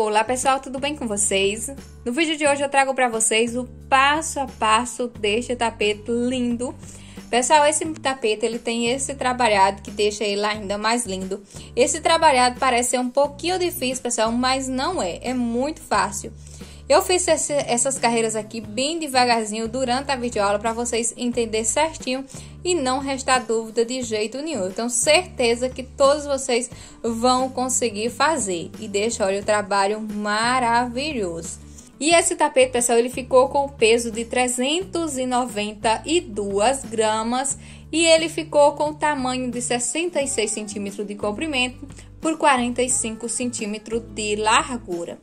Olá pessoal, tudo bem com vocês? No vídeo de hoje eu trago para vocês o passo a passo deste tapete lindo. Pessoal, esse tapete ele tem esse trabalhado que deixa ele ainda mais lindo. Esse trabalhado parece ser um pouquinho difícil, pessoal, mas não é, é muito fácil. Eu fiz esse, essas carreiras aqui bem devagarzinho durante a videoaula para vocês entender certinho e não restar dúvida de jeito nenhum. Então, certeza que todos vocês vão conseguir fazer e deixa, olha, o trabalho maravilhoso. E esse tapete, pessoal, ele ficou com o peso de 392 gramas e ele ficou com o tamanho de 66 centímetros de comprimento por 45 centímetros de largura.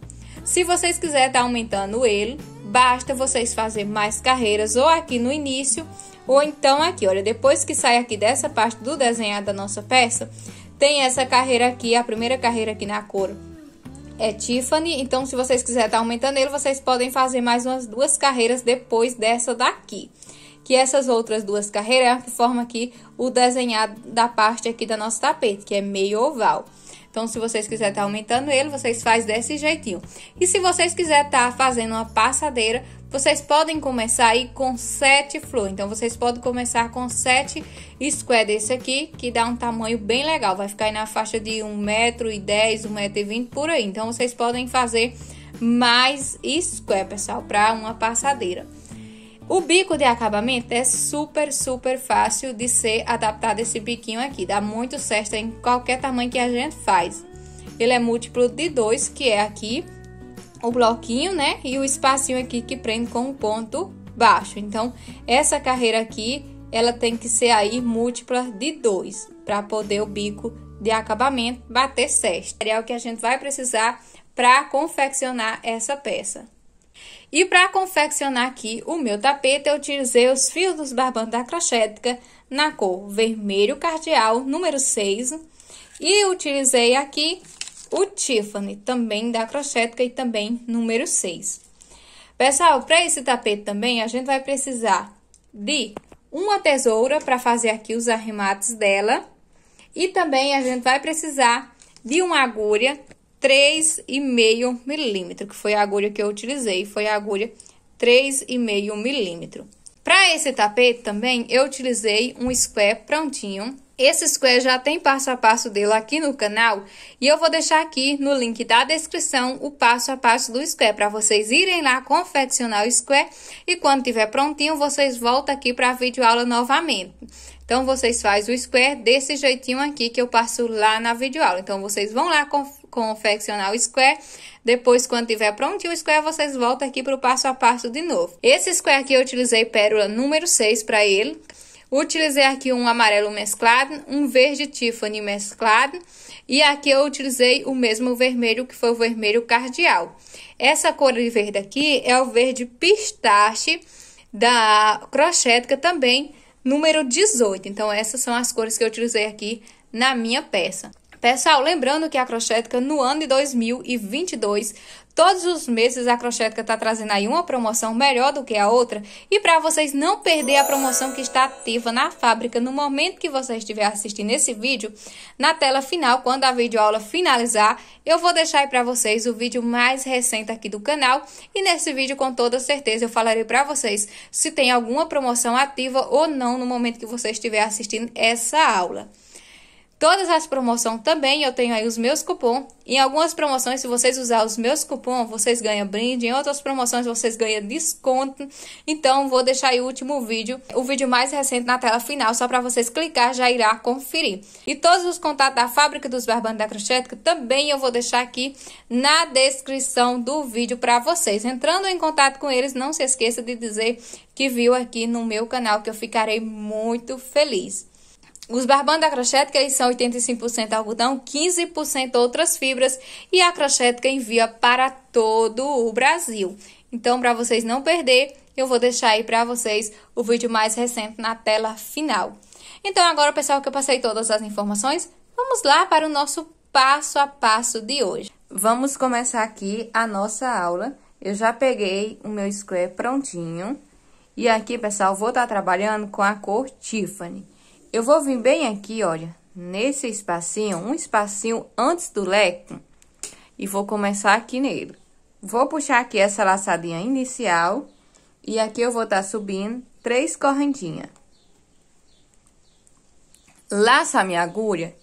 Se vocês quiserem estar tá aumentando ele, basta vocês fazer mais carreiras ou aqui no início ou então aqui, olha, depois que sai aqui dessa parte do desenhar da nossa peça, tem essa carreira aqui, a primeira carreira aqui na cor é Tiffany, então se vocês quiserem estar tá aumentando ele, vocês podem fazer mais umas duas carreiras depois dessa daqui. Que essas outras duas carreiras é a que forma aqui o desenhado da parte aqui da nossa tapete, que é meio oval. Então, se vocês quiserem estar tá aumentando ele, vocês fazem desse jeitinho. E se vocês quiserem estar tá fazendo uma passadeira, vocês podem começar aí com 7 flores. Então, vocês podem começar com 7 square desse aqui, que dá um tamanho bem legal. Vai ficar aí na faixa de 1,10m, 1,20m, por aí. Então, vocês podem fazer mais square, pessoal, para uma passadeira. O bico de acabamento é super, super fácil de ser adaptado esse biquinho aqui. Dá muito certo em qualquer tamanho que a gente faz. Ele é múltiplo de 2, que é aqui o bloquinho, né? E o espacinho aqui que prende com um ponto baixo. Então, essa carreira aqui, ela tem que ser aí múltipla de 2, para poder o bico de acabamento bater certo. É o que a gente vai precisar para confeccionar essa peça. E para confeccionar aqui o meu tapete, eu utilizei os fios dos barbantes da crochética na cor vermelho cardeal, número 6. E utilizei aqui o Tiffany, também da crochética e também número 6. Pessoal, para esse tapete também, a gente vai precisar de uma tesoura para fazer aqui os arremates dela. E também a gente vai precisar de uma agulha 3,5 milímetro, que foi a agulha que eu utilizei, foi a agulha 3,5 milímetro. Para esse tapete também, eu utilizei um square prontinho. Esse square já tem passo a passo dele aqui no canal e eu vou deixar aqui no link da descrição o passo a passo do square para vocês irem lá confeccionar o square e quando tiver prontinho vocês voltam aqui para a videoaula novamente. Então, vocês fazem o square desse jeitinho aqui que eu passo lá na videoaula. Então, vocês vão lá confeccionar o square. Depois, quando tiver prontinho o square, vocês voltam aqui para o passo a passo de novo. Esse square aqui eu utilizei pérola número 6 para ele. Utilizei aqui um amarelo mesclado, um verde Tiffany mesclado e aqui eu utilizei o mesmo vermelho que foi o vermelho cardeal. Essa cor de verde aqui é o verde pistache da Crochética também número 18. Então, essas são as cores que eu utilizei aqui na minha peça. Pessoal, lembrando que a Crochética no ano de 2022 Todos os meses a Crochética está trazendo aí uma promoção melhor do que a outra e para vocês não perder a promoção que está ativa na fábrica no momento que você estiver assistindo esse vídeo, na tela final, quando a videoaula finalizar, eu vou deixar aí para vocês o vídeo mais recente aqui do canal e nesse vídeo com toda certeza eu falarei para vocês se tem alguma promoção ativa ou não no momento que você estiver assistindo essa aula. Todas as promoções também eu tenho aí os meus cupom. Em algumas promoções, se vocês usar os meus cupom, vocês ganham brinde. Em outras promoções, vocês ganham desconto. Então, vou deixar aí o último vídeo, o vídeo mais recente na tela final, só para vocês clicar já irá conferir. E todos os contatos da fábrica dos barbantes da Crochetica também eu vou deixar aqui na descrição do vídeo para vocês. Entrando em contato com eles, não se esqueça de dizer que viu aqui no meu canal, que eu ficarei muito feliz. Os barbantes da são 85% algodão, 15% outras fibras e a crochética envia para todo o Brasil. Então, para vocês não perder, eu vou deixar aí para vocês o vídeo mais recente na tela final. Então, agora, pessoal, que eu passei todas as informações, vamos lá para o nosso passo a passo de hoje. Vamos começar aqui a nossa aula. Eu já peguei o meu square prontinho. E aqui, pessoal, vou estar tá trabalhando com a cor Tiffany. Eu vou vir bem aqui, olha, nesse espacinho, um espacinho antes do leque, e vou começar aqui nele. Vou puxar aqui essa laçadinha inicial, e aqui eu vou estar tá subindo três correntinhas. Laço a minha agulha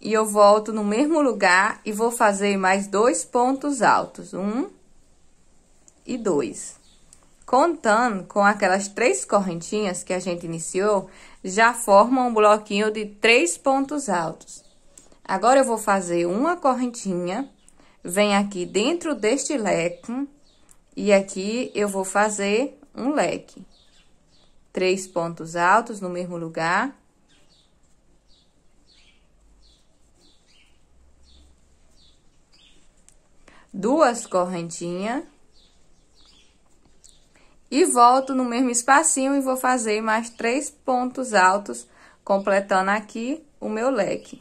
e eu volto no mesmo lugar e vou fazer mais dois pontos altos, um e dois. Contando com aquelas três correntinhas que a gente iniciou, já formam um bloquinho de três pontos altos. Agora, eu vou fazer uma correntinha, vem aqui dentro deste leque, e aqui eu vou fazer um leque. Três pontos altos no mesmo lugar. Duas correntinhas. E volto no mesmo espacinho e vou fazer mais três pontos altos, completando aqui o meu leque.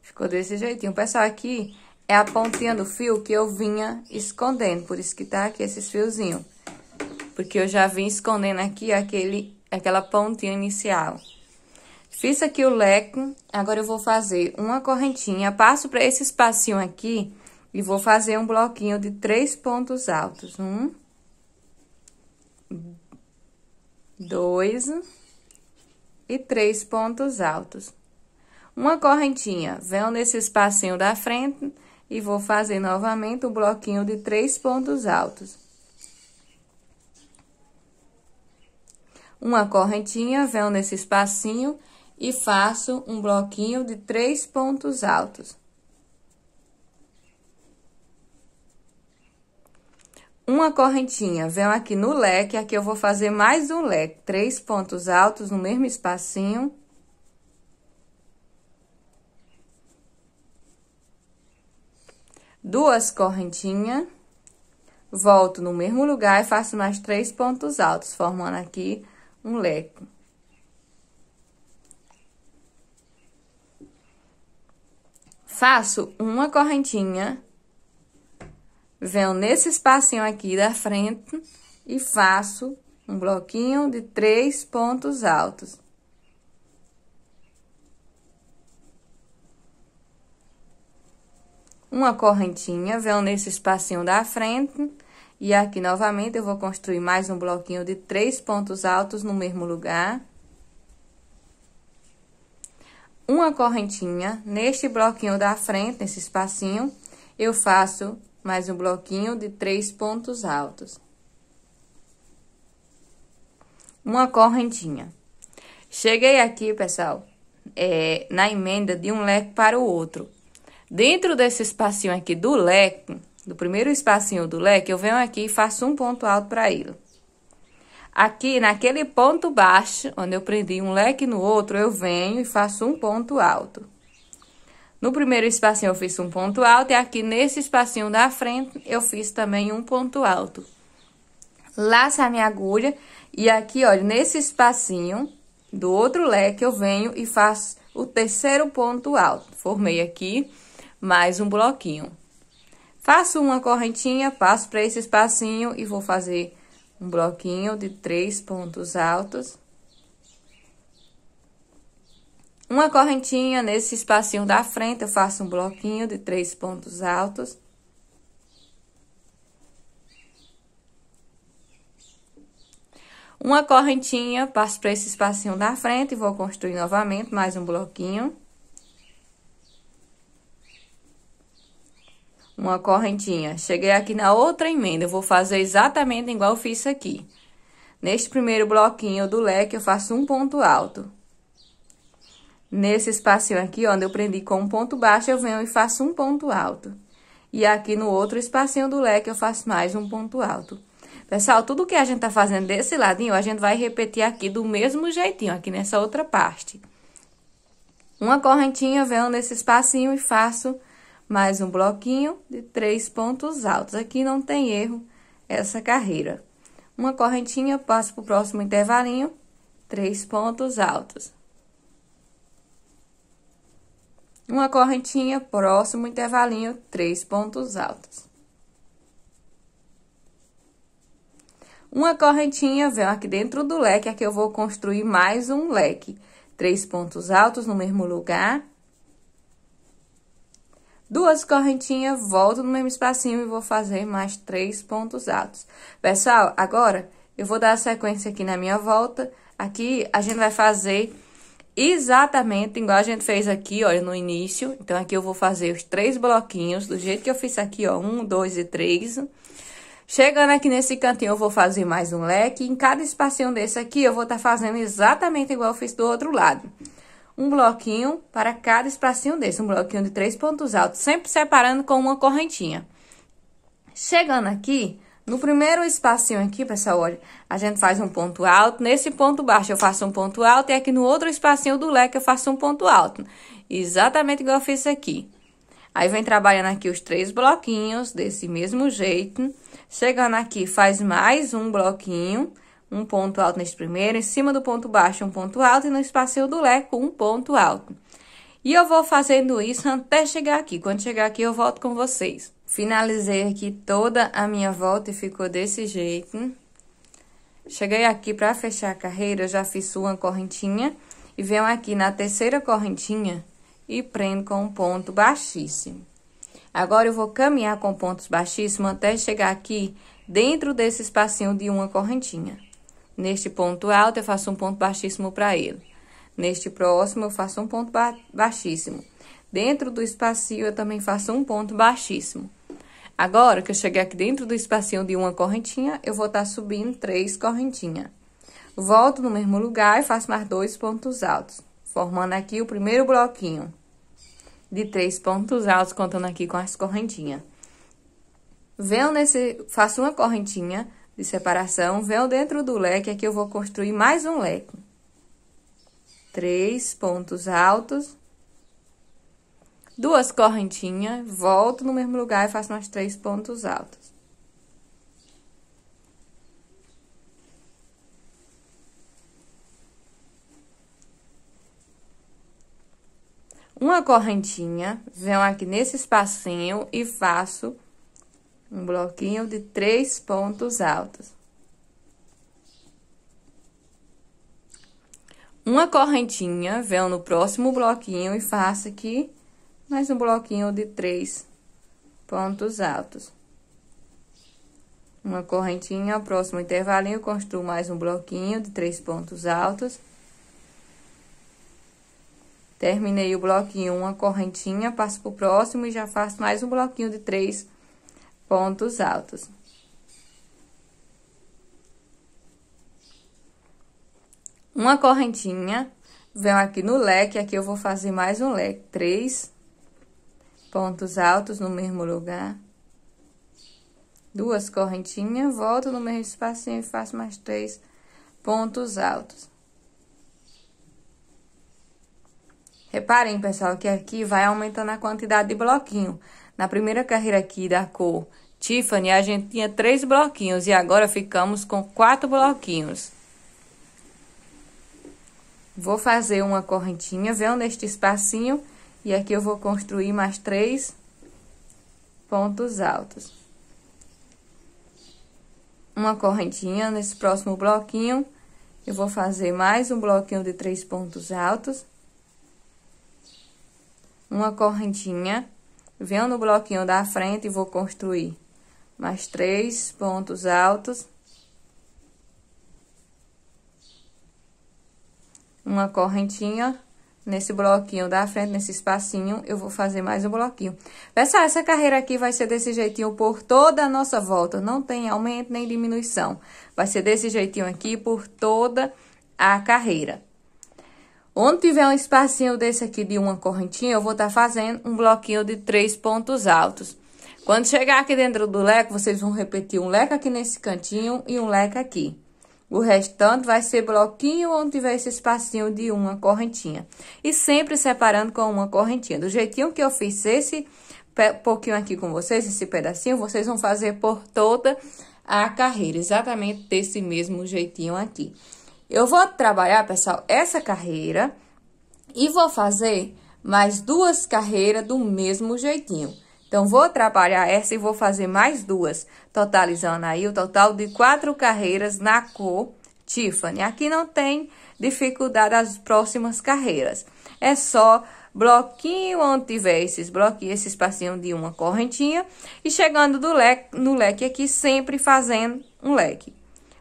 Ficou desse jeitinho. Pessoal, aqui é a pontinha do fio que eu vinha escondendo, por isso que tá aqui esses fiozinhos. Porque eu já vim escondendo aqui aquele, aquela pontinha inicial. Fiz aqui o leque, agora eu vou fazer uma correntinha, passo para esse espacinho aqui e vou fazer um bloquinho de três pontos altos. Um. Dois. E três pontos altos. Uma correntinha. Venho nesse espacinho da frente e vou fazer novamente o um bloquinho de três pontos altos. Uma correntinha, venho nesse espacinho e faço um bloquinho de três pontos altos. uma correntinha, venho aqui no leque, aqui eu vou fazer mais um leque, três pontos altos no mesmo espacinho. Duas correntinhas, volto no mesmo lugar e faço mais três pontos altos, formando aqui um leque. Faço uma correntinha venho nesse espacinho aqui da frente e faço um bloquinho de três pontos altos. Uma correntinha, venho nesse espacinho da frente e aqui novamente eu vou construir mais um bloquinho de três pontos altos no mesmo lugar. Uma correntinha, neste bloquinho da frente, nesse espacinho, eu faço mais um bloquinho de três pontos altos. Uma correntinha. Cheguei aqui, pessoal, é, na emenda de um leque para o outro. Dentro desse espacinho aqui do leque, do primeiro espacinho do leque, eu venho aqui e faço um ponto alto para ele. Aqui, naquele ponto baixo, onde eu prendi um leque no outro, eu venho e faço um ponto alto. No primeiro espacinho eu fiz um ponto alto e aqui nesse espacinho da frente eu fiz também um ponto alto. Laço a minha agulha e aqui, olha, nesse espacinho do outro leque eu venho e faço o terceiro ponto alto. Formei aqui mais um bloquinho. Faço uma correntinha, passo para esse espacinho e vou fazer um bloquinho de três pontos altos. Uma correntinha nesse espacinho da frente, eu faço um bloquinho de três pontos altos. Uma correntinha, passo para esse espacinho da frente e vou construir novamente mais um bloquinho. Uma correntinha. Cheguei aqui na outra emenda, eu vou fazer exatamente igual eu fiz aqui. Neste primeiro bloquinho do leque, eu faço um ponto alto. Nesse espacinho aqui, onde eu prendi com um ponto baixo, eu venho e faço um ponto alto. E aqui no outro espacinho do leque, eu faço mais um ponto alto. Pessoal, tudo que a gente tá fazendo desse ladinho, a gente vai repetir aqui do mesmo jeitinho, aqui nessa outra parte. Uma correntinha, venho nesse espacinho e faço mais um bloquinho de três pontos altos. Aqui não tem erro essa carreira. Uma correntinha, passo pro próximo intervalinho, três pontos altos uma correntinha, próximo intervalinho, três pontos altos. Uma correntinha, venho aqui dentro do leque, aqui eu vou construir mais um leque. Três pontos altos no mesmo lugar. Duas correntinhas, volto no mesmo espacinho e vou fazer mais três pontos altos. Pessoal, agora eu vou dar a sequência aqui na minha volta. Aqui a gente vai fazer exatamente igual a gente fez aqui, olha, no início. Então, aqui eu vou fazer os três bloquinhos, do jeito que eu fiz aqui, ó, um, dois e três. Chegando aqui nesse cantinho, eu vou fazer mais um leque. Em cada espacinho desse aqui, eu vou estar tá fazendo exatamente igual eu fiz do outro lado. Um bloquinho para cada espacinho desse, um bloquinho de três pontos altos, sempre separando com uma correntinha. Chegando aqui, no primeiro espacinho aqui, pessoal, olha, a gente faz um ponto alto. Nesse ponto baixo eu faço um ponto alto e aqui no outro espacinho do leque eu faço um ponto alto. Exatamente igual eu fiz aqui. Aí vem trabalhando aqui os três bloquinhos desse mesmo jeito. Chegando aqui, faz mais um bloquinho, um ponto alto nesse primeiro, em cima do ponto baixo um ponto alto e no espacinho do leque um ponto alto. E eu vou fazendo isso até chegar aqui. Quando chegar aqui eu volto com vocês. Finalizei aqui toda a minha volta e ficou desse jeito. Cheguei aqui para fechar a carreira, já fiz uma correntinha e venho aqui na terceira correntinha e prendo com um ponto baixíssimo. Agora, eu vou caminhar com pontos baixíssimos até chegar aqui dentro desse espacinho de uma correntinha. Neste ponto alto, eu faço um ponto baixíssimo para ele. Neste próximo, eu faço um ponto ba baixíssimo dentro do espacinho eu também faço um ponto baixíssimo. Agora que eu cheguei aqui dentro do espacinho de uma correntinha, eu vou estar tá subindo três correntinhas. Volto no mesmo lugar e faço mais dois pontos altos, formando aqui o primeiro bloquinho de três pontos altos, contando aqui com as correntinhas. Venho nesse, faço uma correntinha de separação, venho dentro do leque, aqui eu vou construir mais um leque. Três pontos altos, duas correntinhas, volto no mesmo lugar e faço mais três pontos altos. Uma correntinha, venho aqui nesse espacinho e faço um bloquinho de três pontos altos. Uma correntinha, venho no próximo bloquinho e faço aqui mais um bloquinho de três pontos altos. Uma correntinha, próximo intervalinho, construo mais um bloquinho de três pontos altos. Terminei o bloquinho, uma correntinha, passo pro próximo e já faço mais um bloquinho de três pontos altos. Uma correntinha, venho aqui no leque, aqui eu vou fazer mais um leque, três pontos altos no mesmo lugar. Duas correntinhas, volto no mesmo espacinho e faço mais três pontos altos. Reparem, pessoal, que aqui vai aumentando a quantidade de bloquinho. Na primeira carreira aqui da cor Tiffany, a gente tinha três bloquinhos e agora ficamos com quatro bloquinhos. Vou fazer uma correntinha, ver este espacinho e aqui eu vou construir mais três pontos altos. Uma correntinha nesse próximo bloquinho. Eu vou fazer mais um bloquinho de três pontos altos. Uma correntinha. Venho no bloquinho da frente e vou construir mais três pontos altos. Uma correntinha nesse bloquinho da frente, nesse espacinho, eu vou fazer mais um bloquinho. Pessoal, essa carreira aqui vai ser desse jeitinho por toda a nossa volta, não tem aumento nem diminuição. Vai ser desse jeitinho aqui por toda a carreira. Onde tiver um espacinho desse aqui de uma correntinha, eu vou estar tá fazendo um bloquinho de três pontos altos. Quando chegar aqui dentro do leque, vocês vão repetir um leque aqui nesse cantinho e um leque aqui. O restante vai ser bloquinho onde tiver esse espacinho de uma correntinha. E sempre separando com uma correntinha. Do jeitinho que eu fiz esse pouquinho aqui com vocês, esse pedacinho, vocês vão fazer por toda a carreira. Exatamente desse mesmo jeitinho aqui. Eu vou trabalhar, pessoal, essa carreira e vou fazer mais duas carreiras do mesmo jeitinho. Então, vou trabalhar essa e vou fazer mais duas, totalizando aí o total de quatro carreiras na cor Tiffany. Aqui não tem dificuldade as próximas carreiras. É só bloquinho onde tiver esses bloquinhos, esse espacinho de uma correntinha. E chegando do leque, no leque aqui, sempre fazendo um leque.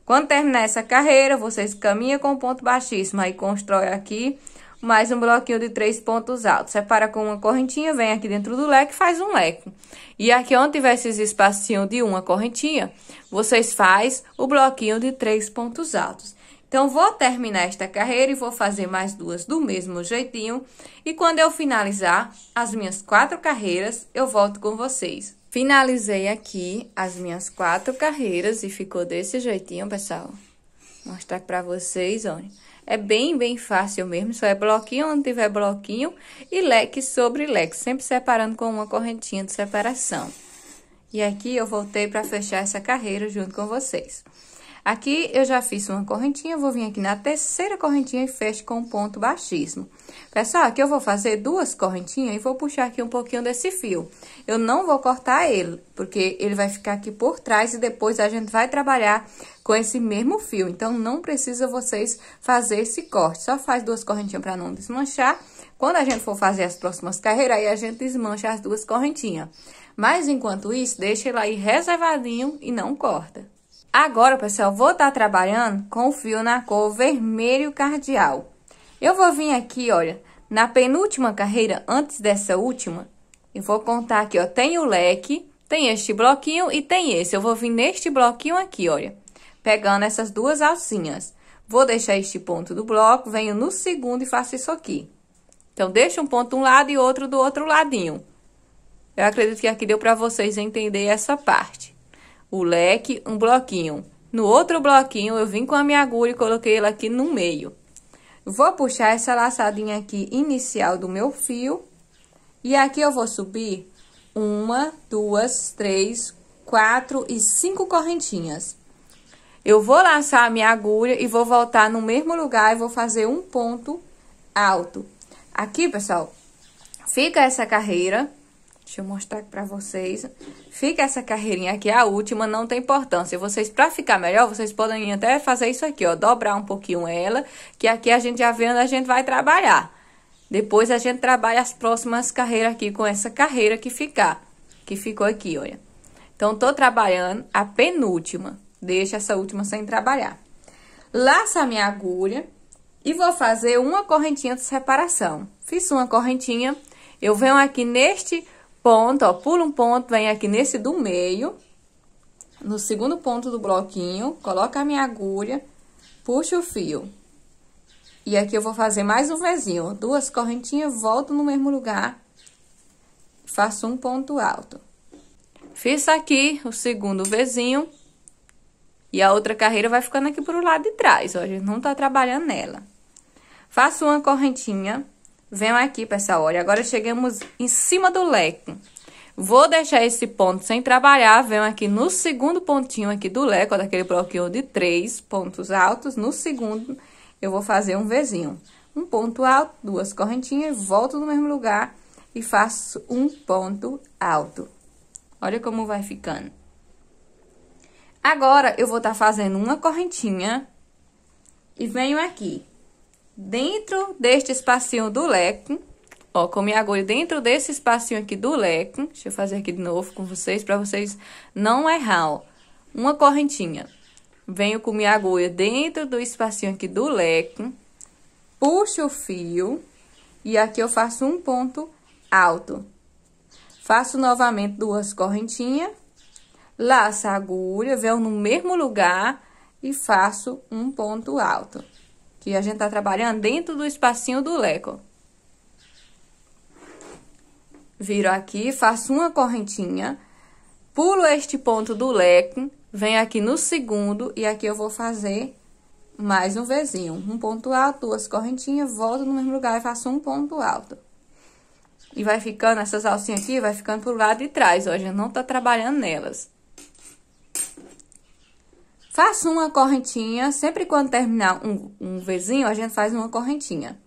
Quando terminar essa carreira, vocês caminham com ponto baixíssimo, aí constrói aqui mais um bloquinho de três pontos altos. Separa com uma correntinha, vem aqui dentro do leque, faz um leque. E aqui onde tiver esses espacinhos de uma correntinha, vocês faz o bloquinho de três pontos altos. Então, vou terminar esta carreira e vou fazer mais duas do mesmo jeitinho. E quando eu finalizar as minhas quatro carreiras, eu volto com vocês. Finalizei aqui as minhas quatro carreiras e ficou desse jeitinho, pessoal. Vou mostrar para vocês, olha. É bem, bem fácil mesmo. Só é bloquinho onde tiver bloquinho e leque sobre leque, sempre separando com uma correntinha de separação. E aqui eu voltei para fechar essa carreira junto com vocês. Aqui eu já fiz uma correntinha, vou vir aqui na terceira correntinha e fecho com um ponto baixíssimo. Pessoal, aqui eu vou fazer duas correntinhas e vou puxar aqui um pouquinho desse fio. Eu não vou cortar ele, porque ele vai ficar aqui por trás e depois a gente vai trabalhar com esse mesmo fio. Então, não precisa vocês fazer esse corte, só faz duas correntinhas para não desmanchar. Quando a gente for fazer as próximas carreiras, aí a gente desmancha as duas correntinhas. Mas, enquanto isso, deixa ele aí reservadinho e não corta. Agora, pessoal, vou estar tá trabalhando com o fio na cor vermelho cardeal. Eu vou vir aqui, olha, na penúltima carreira, antes dessa última, E vou contar aqui, ó, tem o leque, tem este bloquinho e tem esse. Eu vou vir neste bloquinho aqui, olha, pegando essas duas alcinhas. Vou deixar este ponto do bloco, venho no segundo e faço isso aqui. Então, deixa um ponto de um lado e outro do outro ladinho. Eu acredito que aqui deu para vocês entender essa parte o leque, um bloquinho. No outro bloquinho, eu vim com a minha agulha e coloquei ela aqui no meio. Vou puxar essa laçadinha aqui inicial do meu fio. E aqui eu vou subir uma, duas, três, quatro e cinco correntinhas. Eu vou laçar a minha agulha e vou voltar no mesmo lugar e vou fazer um ponto alto. Aqui, pessoal, fica essa carreira Deixa eu mostrar aqui pra vocês. Fica essa carreirinha aqui, a última, não tem importância. Vocês, pra ficar melhor, vocês podem até fazer isso aqui, ó. Dobrar um pouquinho ela, que aqui a gente já vê onde a gente vai trabalhar. Depois a gente trabalha as próximas carreiras aqui com essa carreira que ficar. Que ficou aqui, olha. Então, tô trabalhando a penúltima. Deixa essa última sem trabalhar. Laço a minha agulha e vou fazer uma correntinha de separação. Fiz uma correntinha, eu venho aqui neste ponto, ó, pula um ponto, vem aqui nesse do meio, no segundo ponto do bloquinho, coloca a minha agulha, puxa o fio. E aqui eu vou fazer mais um vezinho, ó, duas correntinhas, volto no mesmo lugar, faço um ponto alto. Fiz aqui o segundo vezinho e a outra carreira vai ficando aqui pro lado de trás, ó, a gente não tá trabalhando nela. Faço uma correntinha, Venham aqui para essa hora. Agora chegamos em cima do leco Vou deixar esse ponto sem trabalhar. Venho aqui no segundo pontinho aqui do leco ó, daquele bloquinho de três pontos altos. No segundo, eu vou fazer um Vzinho. Um ponto alto, duas correntinhas, volto no mesmo lugar e faço um ponto alto. Olha como vai ficando. Agora, eu vou estar tá fazendo uma correntinha e venho aqui dentro deste espacinho do leque, ó, com minha agulha dentro desse espacinho aqui do leque, deixa eu fazer aqui de novo com vocês, para vocês não errar, ó, uma correntinha. Venho com minha agulha dentro do espacinho aqui do leque, puxo o fio e aqui eu faço um ponto alto. Faço novamente duas correntinhas, laço a agulha, venho no mesmo lugar e faço um ponto alto que a gente está trabalhando dentro do espacinho do leco. Viro aqui, faço uma correntinha, pulo este ponto do leco, venho aqui no segundo e aqui eu vou fazer mais um vezinho. Um ponto alto, duas correntinhas, volto no mesmo lugar e faço um ponto alto. E vai ficando, essas alcinhas aqui, vai ficando pro lado de trás, ó, a gente não tá trabalhando nelas. Faça uma correntinha, sempre quando terminar um, um vizinho, a gente faz uma correntinha.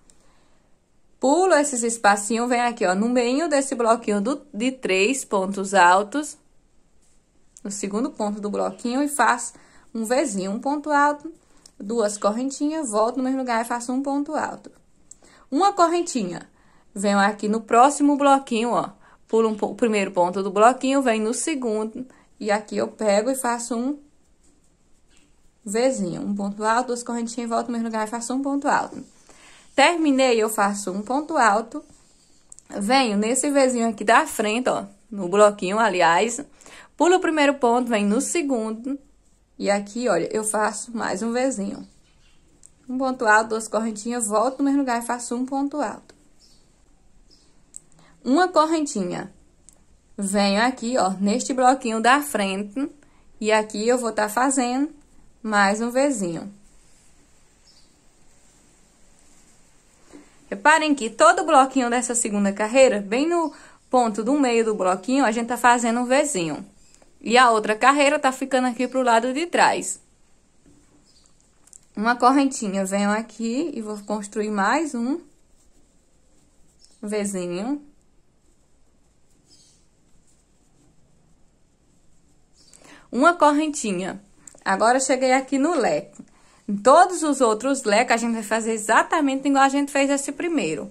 Pula esses espacinhos, vem aqui, ó, no meio desse bloquinho do, de três pontos altos, no segundo ponto do bloquinho, e faz um vizinho, um ponto alto, duas correntinhas, volto no mesmo lugar e faço um ponto alto. Uma correntinha, venho aqui no próximo bloquinho, ó, pulo um, o primeiro ponto do bloquinho, vem no segundo, e aqui eu pego e faço um Vzinho, um ponto alto, duas correntinhas, volto no mesmo lugar e faço um ponto alto. Terminei, eu faço um ponto alto, venho nesse Vzinho aqui da frente, ó, no bloquinho, aliás, pulo o primeiro ponto, venho no segundo, e aqui, olha, eu faço mais um Vzinho. Um ponto alto, duas correntinhas, volto no mesmo lugar e faço um ponto alto. Uma correntinha. Venho aqui, ó, neste bloquinho da frente, e aqui eu vou estar tá fazendo mais um vezinho. Reparem que todo o bloquinho dessa segunda carreira, bem no ponto do meio do bloquinho, a gente tá fazendo um vezinho. E a outra carreira tá ficando aqui pro lado de trás. Uma correntinha, venho aqui e vou construir mais um vezinho. Uma correntinha. Agora cheguei aqui no leque. Em todos os outros leques, a gente vai fazer exatamente igual a gente fez esse primeiro.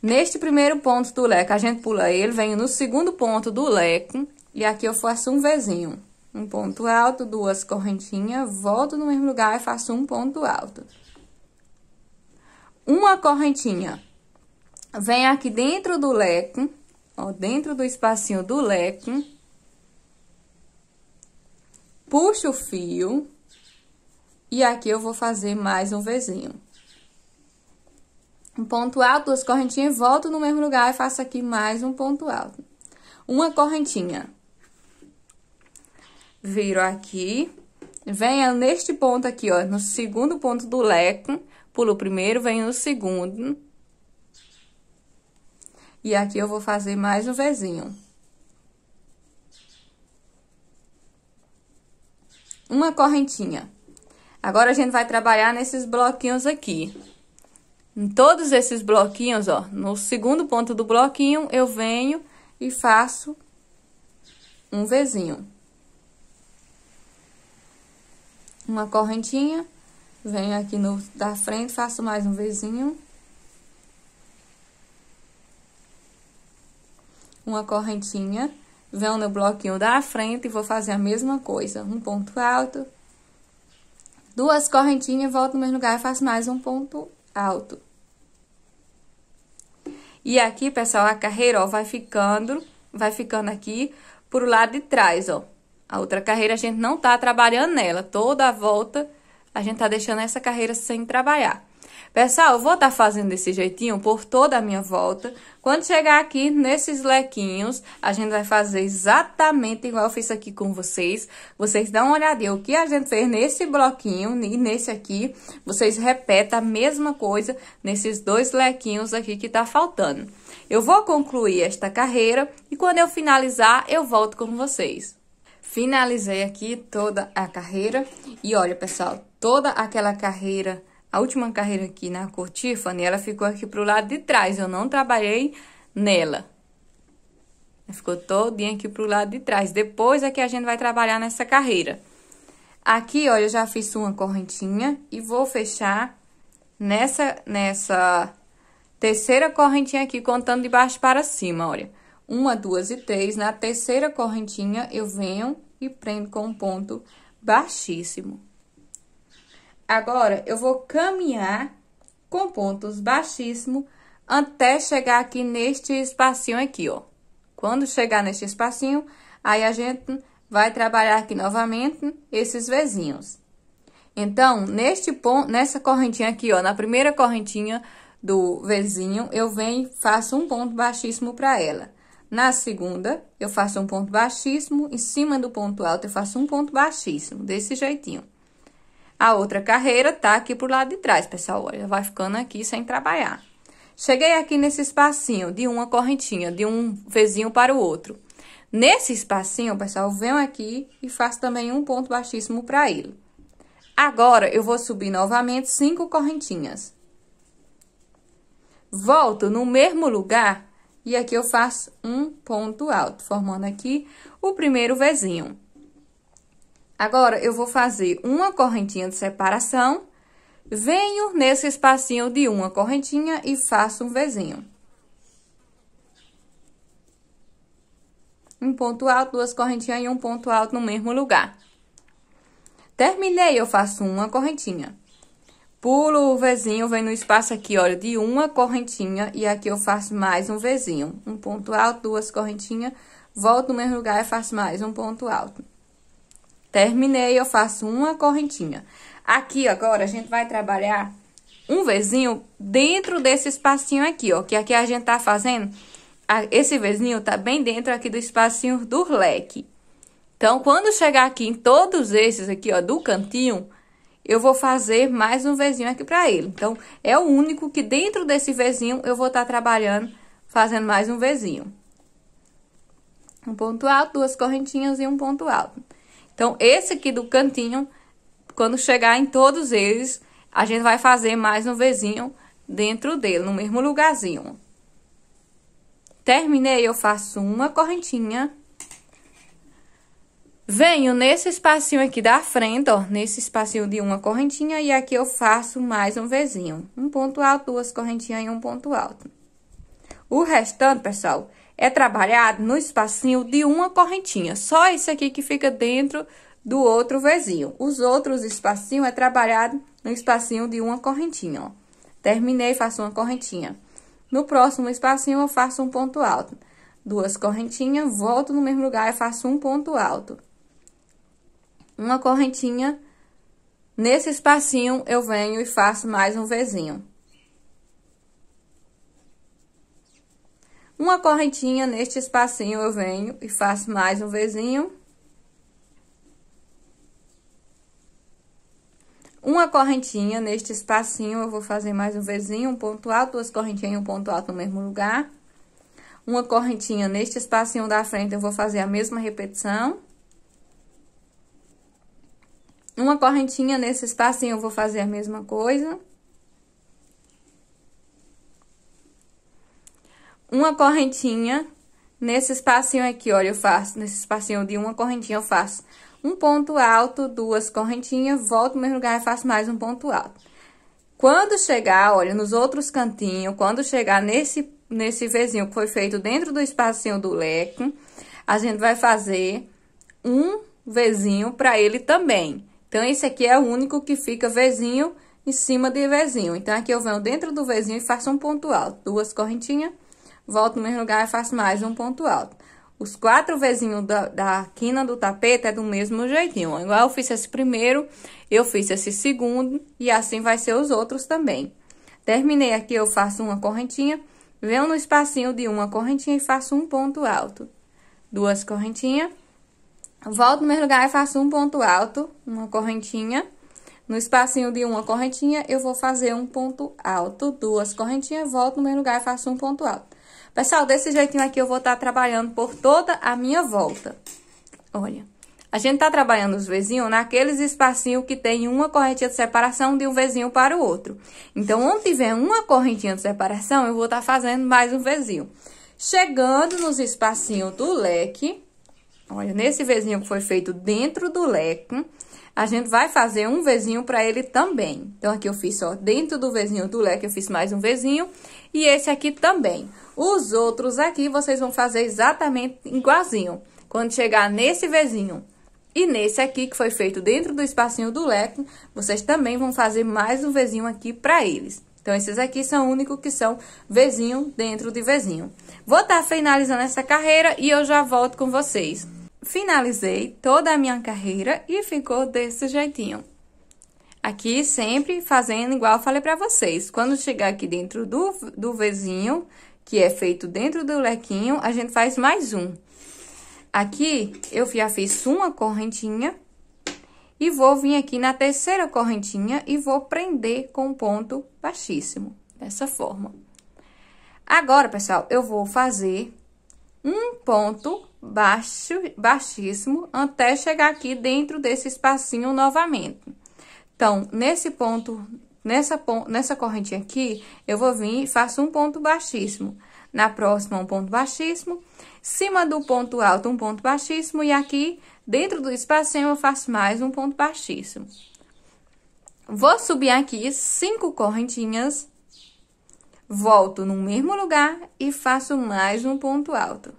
Neste primeiro ponto do leque, a gente pula ele, venho no segundo ponto do leque, e aqui eu faço um vezinho. Um ponto alto, duas correntinhas, volto no mesmo lugar e faço um ponto alto. Uma correntinha. Vem aqui dentro do leque, ó, dentro do espacinho do leque, puxo o fio e aqui eu vou fazer mais um vizinho. Um ponto alto, duas correntinhas, volto no mesmo lugar e faço aqui mais um ponto alto. Uma correntinha. Viro aqui, venha neste ponto aqui, ó, no segundo ponto do leco, pulo o primeiro, venho no segundo. E aqui eu vou fazer mais um vizinho. uma correntinha. Agora a gente vai trabalhar nesses bloquinhos aqui. Em todos esses bloquinhos, ó, no segundo ponto do bloquinho, eu venho e faço um vizinho. Uma correntinha, venho aqui no da frente, faço mais um vizinho. Uma correntinha Vão no bloquinho da frente e vou fazer a mesma coisa. Um ponto alto, duas correntinhas, volto no mesmo lugar e faço mais um ponto alto. E aqui, pessoal, a carreira, ó, vai ficando, vai ficando aqui pro lado de trás, ó. A outra carreira a gente não tá trabalhando nela. Toda a volta a gente tá deixando essa carreira sem trabalhar. Pessoal, eu vou estar tá fazendo desse jeitinho por toda a minha volta. Quando chegar aqui nesses lequinhos, a gente vai fazer exatamente igual eu fiz aqui com vocês. Vocês dão uma olhadinha o que a gente fez nesse bloquinho e nesse aqui. Vocês repetem a mesma coisa nesses dois lequinhos aqui que tá faltando. Eu vou concluir esta carreira e quando eu finalizar, eu volto com vocês. Finalizei aqui toda a carreira e olha, pessoal, toda aquela carreira a última carreira aqui na cor ela ficou aqui pro lado de trás, eu não trabalhei nela. Ficou todinha aqui pro lado de trás. Depois é que a gente vai trabalhar nessa carreira. Aqui, olha, eu já fiz uma correntinha e vou fechar nessa, nessa terceira correntinha aqui, contando de baixo para cima, olha. Uma, duas e três. Na terceira correntinha, eu venho e prendo com um ponto baixíssimo. Agora, eu vou caminhar com pontos baixíssimos até chegar aqui neste espacinho aqui, ó. Quando chegar neste espacinho, aí a gente vai trabalhar aqui novamente esses vizinhos. Então, neste ponto, nessa correntinha aqui, ó, na primeira correntinha do vizinho, eu venho faço um ponto baixíssimo para ela. Na segunda, eu faço um ponto baixíssimo, em cima do ponto alto eu faço um ponto baixíssimo, desse jeitinho. A outra carreira tá aqui pro lado de trás, pessoal. Olha, vai ficando aqui sem trabalhar. Cheguei aqui nesse espacinho de uma correntinha, de um vizinho para o outro. Nesse espacinho, pessoal, venho aqui e faço também um ponto baixíssimo para ele. Agora, eu vou subir novamente cinco correntinhas. Volto no mesmo lugar e aqui eu faço um ponto alto, formando aqui o primeiro vizinho. Agora, eu vou fazer uma correntinha de separação, venho nesse espacinho de uma correntinha e faço um vizinho. Um ponto alto, duas correntinhas e um ponto alto no mesmo lugar. Terminei, eu faço uma correntinha. Pulo o vizinho, venho no espaço aqui, olha, de uma correntinha e aqui eu faço mais um vizinho. Um ponto alto, duas correntinhas, volto no mesmo lugar e faço mais um ponto alto. Terminei, eu faço uma correntinha. Aqui agora a gente vai trabalhar um vezinho dentro desse espacinho aqui, ó. Que aqui a gente tá fazendo, esse vezinho tá bem dentro aqui do espacinho do leque. Então, quando chegar aqui em todos esses aqui, ó, do cantinho, eu vou fazer mais um vezinho aqui pra ele. Então, é o único que dentro desse vezinho eu vou estar tá trabalhando, fazendo mais um vezinho. Um ponto alto, duas correntinhas e um ponto alto. Então, esse aqui do cantinho, quando chegar em todos eles, a gente vai fazer mais um vizinho dentro dele, no mesmo lugarzinho. Terminei, eu faço uma correntinha. Venho nesse espacinho aqui da frente, ó, nesse espacinho de uma correntinha, e aqui eu faço mais um vizinho. Um ponto alto, duas correntinhas e um ponto alto. O restante, pessoal, é trabalhado no espacinho de uma correntinha, só esse aqui que fica dentro do outro vizinho. Os outros espacinhos é trabalhado no espacinho de uma correntinha, ó. Terminei, faço uma correntinha. No próximo espacinho, eu faço um ponto alto. Duas correntinhas, volto no mesmo lugar e faço um ponto alto. Uma correntinha. Nesse espacinho, eu venho e faço mais um vizinho. Uma correntinha neste espacinho eu venho e faço mais um vezinho. Uma correntinha neste espacinho eu vou fazer mais um vezinho, um ponto alto, duas correntinhas e um ponto alto no mesmo lugar. Uma correntinha neste espacinho da frente eu vou fazer a mesma repetição. Uma correntinha nesse espacinho eu vou fazer a mesma coisa. uma correntinha. Nesse espacinho aqui, olha, eu faço, nesse espacinho de uma correntinha, eu faço um ponto alto, duas correntinhas, volto no mesmo lugar e faço mais um ponto alto. Quando chegar, olha, nos outros cantinhos, quando chegar nesse, nesse vizinho que foi feito dentro do espacinho do leque, a gente vai fazer um vizinho para ele também. Então, esse aqui é o único que fica vizinho em cima de vizinho. Então, aqui eu venho dentro do vizinho e faço um ponto alto, duas correntinhas, volto no mesmo lugar e faço mais um ponto alto. Os quatro vezinhos da, da quina do tapete é do mesmo jeitinho. Igual eu fiz esse primeiro, eu fiz esse segundo e assim vai ser os outros também. Terminei aqui, eu faço uma correntinha, venho no espacinho de uma correntinha e faço um ponto alto. Duas correntinhas, volto no mesmo lugar e faço um ponto alto, uma correntinha. No espacinho de uma correntinha, eu vou fazer um ponto alto, duas correntinhas, volto no mesmo lugar e faço um ponto alto. Pessoal, desse jeitinho aqui eu vou estar tá trabalhando por toda a minha volta. Olha, a gente tá trabalhando os vizinhos naqueles espacinhos que tem uma correntinha de separação de um vizinho para o outro. Então, onde tiver uma correntinha de separação, eu vou estar tá fazendo mais um vizinho. Chegando nos espacinhos do leque, olha, nesse vizinho que foi feito dentro do leque, a gente vai fazer um vezinho para ele também. Então, aqui eu fiz só dentro do vezinho do leque, eu fiz mais um vezinho E esse aqui também. Os outros aqui, vocês vão fazer exatamente igualzinho. Quando chegar nesse vezinho e nesse aqui, que foi feito dentro do espacinho do leque, vocês também vão fazer mais um vezinho aqui para eles. Então, esses aqui são únicos que são vezinho dentro de vezinho. Vou estar tá finalizando essa carreira e eu já volto com vocês finalizei toda a minha carreira e ficou desse jeitinho. Aqui sempre fazendo igual falei para vocês. Quando chegar aqui dentro do, do vizinho, que é feito dentro do lequinho, a gente faz mais um. Aqui, eu já fiz uma correntinha e vou vir aqui na terceira correntinha e vou prender com um ponto baixíssimo, dessa forma. Agora, pessoal, eu vou fazer um ponto baixo, baixíssimo até chegar aqui dentro desse espacinho novamente. Então, nesse ponto, nessa, nessa corrente aqui, eu vou vir e faço um ponto baixíssimo. Na próxima, um ponto baixíssimo. Cima do ponto alto, um ponto baixíssimo. E aqui, dentro do espacinho, eu faço mais um ponto baixíssimo. Vou subir aqui cinco correntinhas Volto no mesmo lugar e faço mais um ponto alto.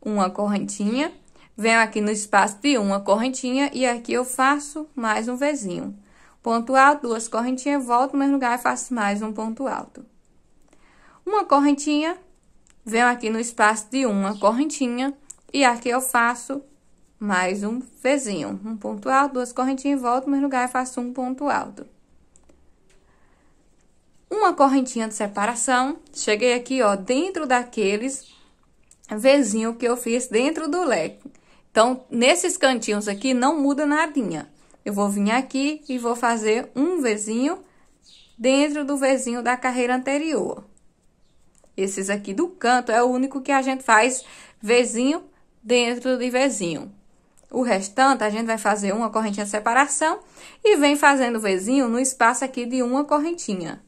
Uma correntinha, venho aqui no espaço de uma correntinha e aqui eu faço mais um vezinho. Ponto alto, duas correntinhas, volto no mesmo lugar e faço mais um ponto alto. Uma correntinha, venho aqui no espaço de uma correntinha e aqui eu faço mais um vezinho. Um ponto alto, duas correntinhas, volto no mesmo lugar e faço um ponto alto uma correntinha de separação. Cheguei aqui, ó, dentro daqueles vizinho que eu fiz dentro do leque. Então, nesses cantinhos aqui, não muda nadinha. Eu vou vir aqui e vou fazer um vizinho dentro do vizinho da carreira anterior. Esses aqui do canto é o único que a gente faz vizinho dentro de vizinho. O restante, a gente vai fazer uma correntinha de separação e vem fazendo vizinho no espaço aqui de uma correntinha.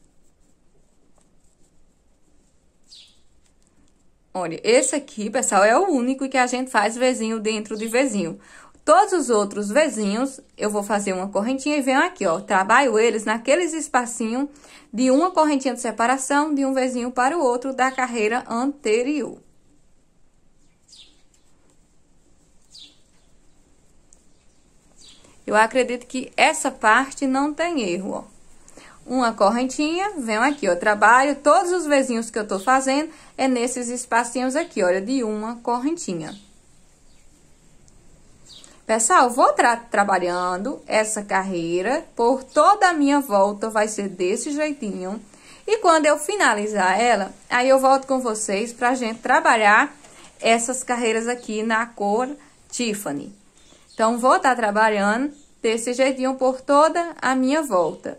Olha, esse aqui, pessoal, é o único que a gente faz vizinho dentro de vizinho. Todos os outros vizinhos, eu vou fazer uma correntinha e venho aqui, ó, trabalho eles naqueles espacinhos de uma correntinha de separação de um vizinho para o outro da carreira anterior. Eu acredito que essa parte não tem erro, ó uma correntinha, venho aqui, ó, trabalho, todos os vizinhos que eu tô fazendo é nesses espacinhos aqui, olha, de uma correntinha. Pessoal, vou tra trabalhando essa carreira por toda a minha volta, vai ser desse jeitinho. E quando eu finalizar ela, aí eu volto com vocês pra gente trabalhar essas carreiras aqui na cor Tiffany. Então, vou estar tá trabalhando desse jeitinho por toda a minha volta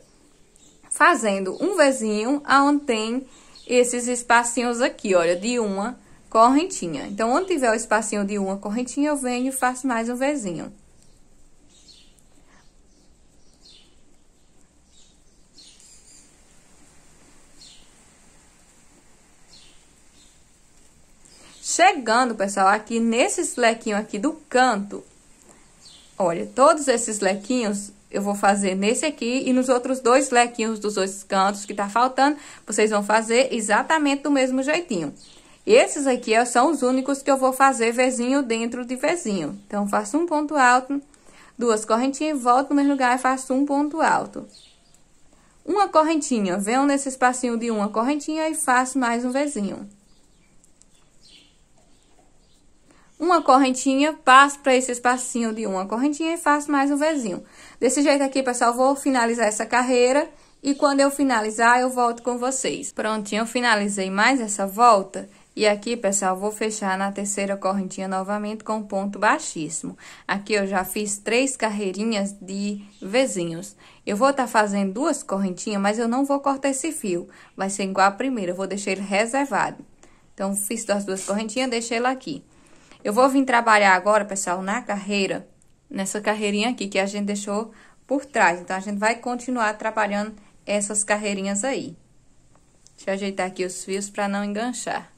fazendo um vizinho aonde tem esses espacinhos aqui, olha, de uma correntinha. Então, onde tiver o espacinho de uma correntinha, eu venho e faço mais um vizinho. Chegando, pessoal, aqui nesses lequinhos aqui do canto, olha, todos esses lequinhos eu vou fazer nesse aqui e nos outros dois lequinhos dos dois cantos que tá faltando, vocês vão fazer exatamente do mesmo jeitinho. Esses aqui são os únicos que eu vou fazer vizinho dentro de vizinho. Então, faço um ponto alto, duas correntinhas, volto no mesmo lugar e faço um ponto alto. Uma correntinha, venho nesse espacinho de uma correntinha e faço mais um vizinho. uma correntinha, passo para esse espacinho de uma correntinha e faço mais um vezinho. Desse jeito aqui, pessoal, vou finalizar essa carreira e quando eu finalizar, eu volto com vocês. Prontinho, eu finalizei mais essa volta. E aqui, pessoal, vou fechar na terceira correntinha novamente com ponto baixíssimo. Aqui eu já fiz três carreirinhas de vezinhos. Eu vou estar tá fazendo duas correntinhas, mas eu não vou cortar esse fio. Vai ser igual a primeira, eu vou deixar ele reservado. Então, fiz as duas correntinhas, deixei ele aqui. Eu vou vir trabalhar agora, pessoal, na carreira, nessa carreirinha aqui que a gente deixou por trás. Então, a gente vai continuar trabalhando essas carreirinhas aí. Deixa eu ajeitar aqui os fios para não enganchar.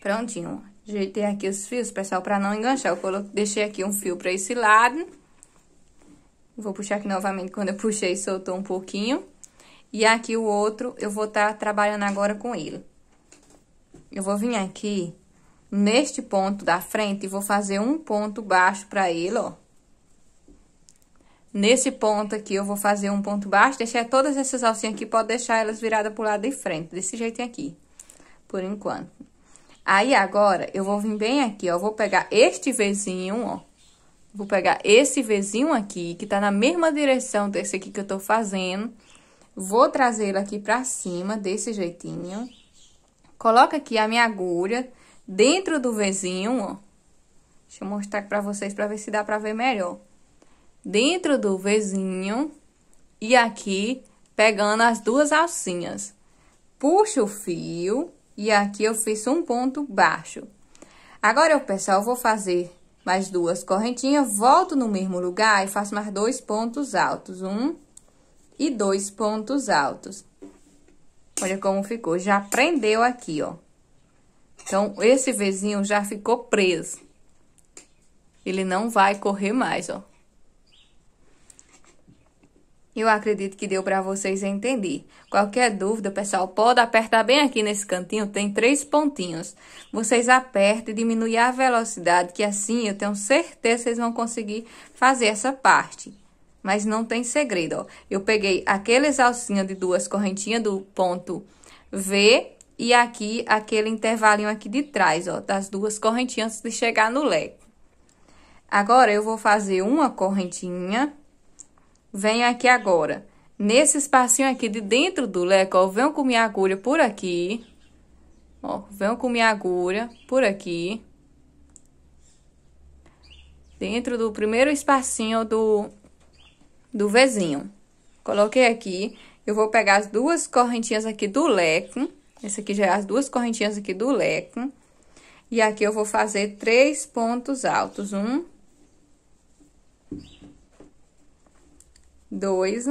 Prontinho. Ajeitei aqui os fios, pessoal, para não enganchar. Eu coloquei, deixei aqui um fio para esse lado. Vou puxar aqui novamente, quando eu puxei, soltou um pouquinho. E aqui o outro, eu vou estar tá trabalhando agora com ele. Eu vou vir aqui neste ponto da frente e vou fazer um ponto baixo para ele, ó. Nesse ponto aqui, eu vou fazer um ponto baixo, deixar todas essas alcinhas aqui, pode deixar elas viradas pro lado de frente, desse jeitinho aqui, por enquanto. Aí, agora, eu vou vir bem aqui, ó, vou pegar este vizinho, ó, vou pegar esse vizinho aqui, que tá na mesma direção desse aqui que eu tô fazendo, vou trazê-lo aqui pra cima, desse jeitinho. Coloca aqui a minha agulha, dentro do Vzinho, ó. Deixa eu mostrar aqui pra vocês pra ver se dá pra ver melhor. Dentro do Vzinho e aqui pegando as duas alcinhas. Puxo o fio e aqui eu fiz um ponto baixo. Agora, pessoal, eu vou fazer mais duas correntinhas, volto no mesmo lugar e faço mais dois pontos altos. Um e dois pontos altos. Olha como ficou, já prendeu aqui, ó. Então, esse vizinho já ficou preso. Ele não vai correr mais, ó. Eu acredito que deu para vocês entender. Qualquer dúvida, pessoal, pode apertar bem aqui nesse cantinho, tem três pontinhos. Vocês apertam e diminuem a velocidade, que assim eu tenho certeza que vocês vão conseguir fazer essa parte. Mas não tem segredo, ó. Eu peguei aqueles alcinhos de duas correntinhas do ponto V e aqui, aquele intervalinho aqui de trás, ó, das duas correntinhas antes de chegar no leque. Agora, eu vou fazer uma correntinha. Venho aqui agora, nesse espacinho aqui de dentro do leque, ó, venho com minha agulha por aqui. Ó, venho com minha agulha por aqui. Dentro do primeiro espacinho do, do vizinho. Coloquei aqui, eu vou pegar as duas correntinhas aqui do leque esse aqui já é as duas correntinhas aqui do leco. E aqui eu vou fazer três pontos altos. Um. Dois.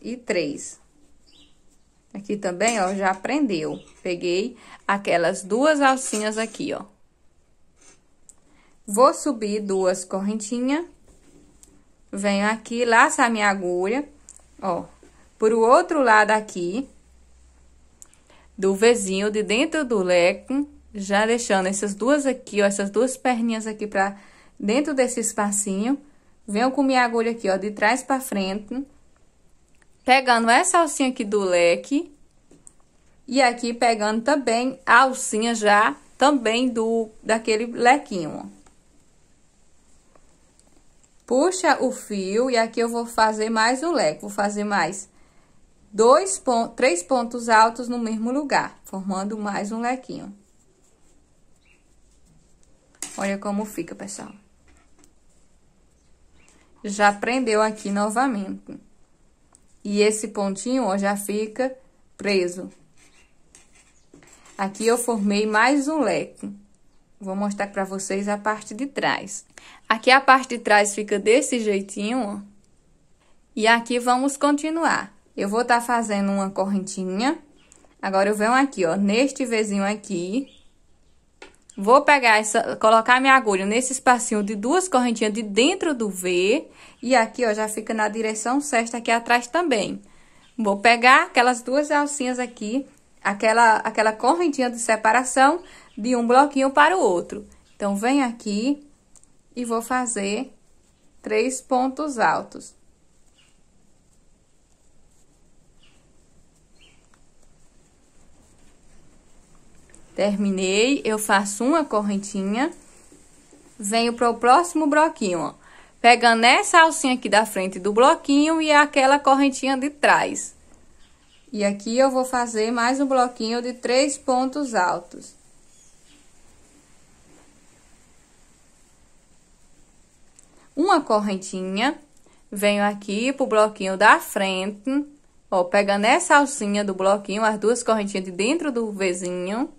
E três. Aqui também, ó, já prendeu. Peguei aquelas duas alcinhas aqui, ó. Vou subir duas correntinhas. Venho aqui, laço a minha agulha, ó. Por o outro lado aqui, do vizinho de dentro do leque, já deixando essas duas aqui, ó, essas duas perninhas aqui para dentro desse espacinho. Venho com minha agulha aqui, ó, de trás para frente, pegando essa alcinha aqui do leque e aqui pegando também a alcinha já também do daquele lequinho, ó. Puxa o fio e aqui eu vou fazer mais o leque, vou fazer mais dois pontos, três pontos altos no mesmo lugar, formando mais um lequinho. Olha como fica, pessoal. Já prendeu aqui novamente. E esse pontinho, ó, já fica preso. Aqui eu formei mais um leque. Vou mostrar para vocês a parte de trás. Aqui a parte de trás fica desse jeitinho, ó. E aqui vamos continuar eu vou estar tá fazendo uma correntinha. Agora, eu venho aqui, ó, neste vizinho aqui. Vou pegar essa, colocar minha agulha nesse espacinho de duas correntinhas de dentro do V. E aqui, ó, já fica na direção certa aqui atrás também. Vou pegar aquelas duas alcinhas aqui, aquela, aquela correntinha de separação de um bloquinho para o outro. Então, venho aqui e vou fazer três pontos altos. Terminei, eu faço uma correntinha, venho para o próximo bloquinho, ó. Pegando essa alcinha aqui da frente do bloquinho e aquela correntinha de trás. E aqui eu vou fazer mais um bloquinho de três pontos altos. Uma correntinha, venho aqui pro bloquinho da frente, ó, pegando essa alcinha do bloquinho, as duas correntinhas de dentro do Vzinho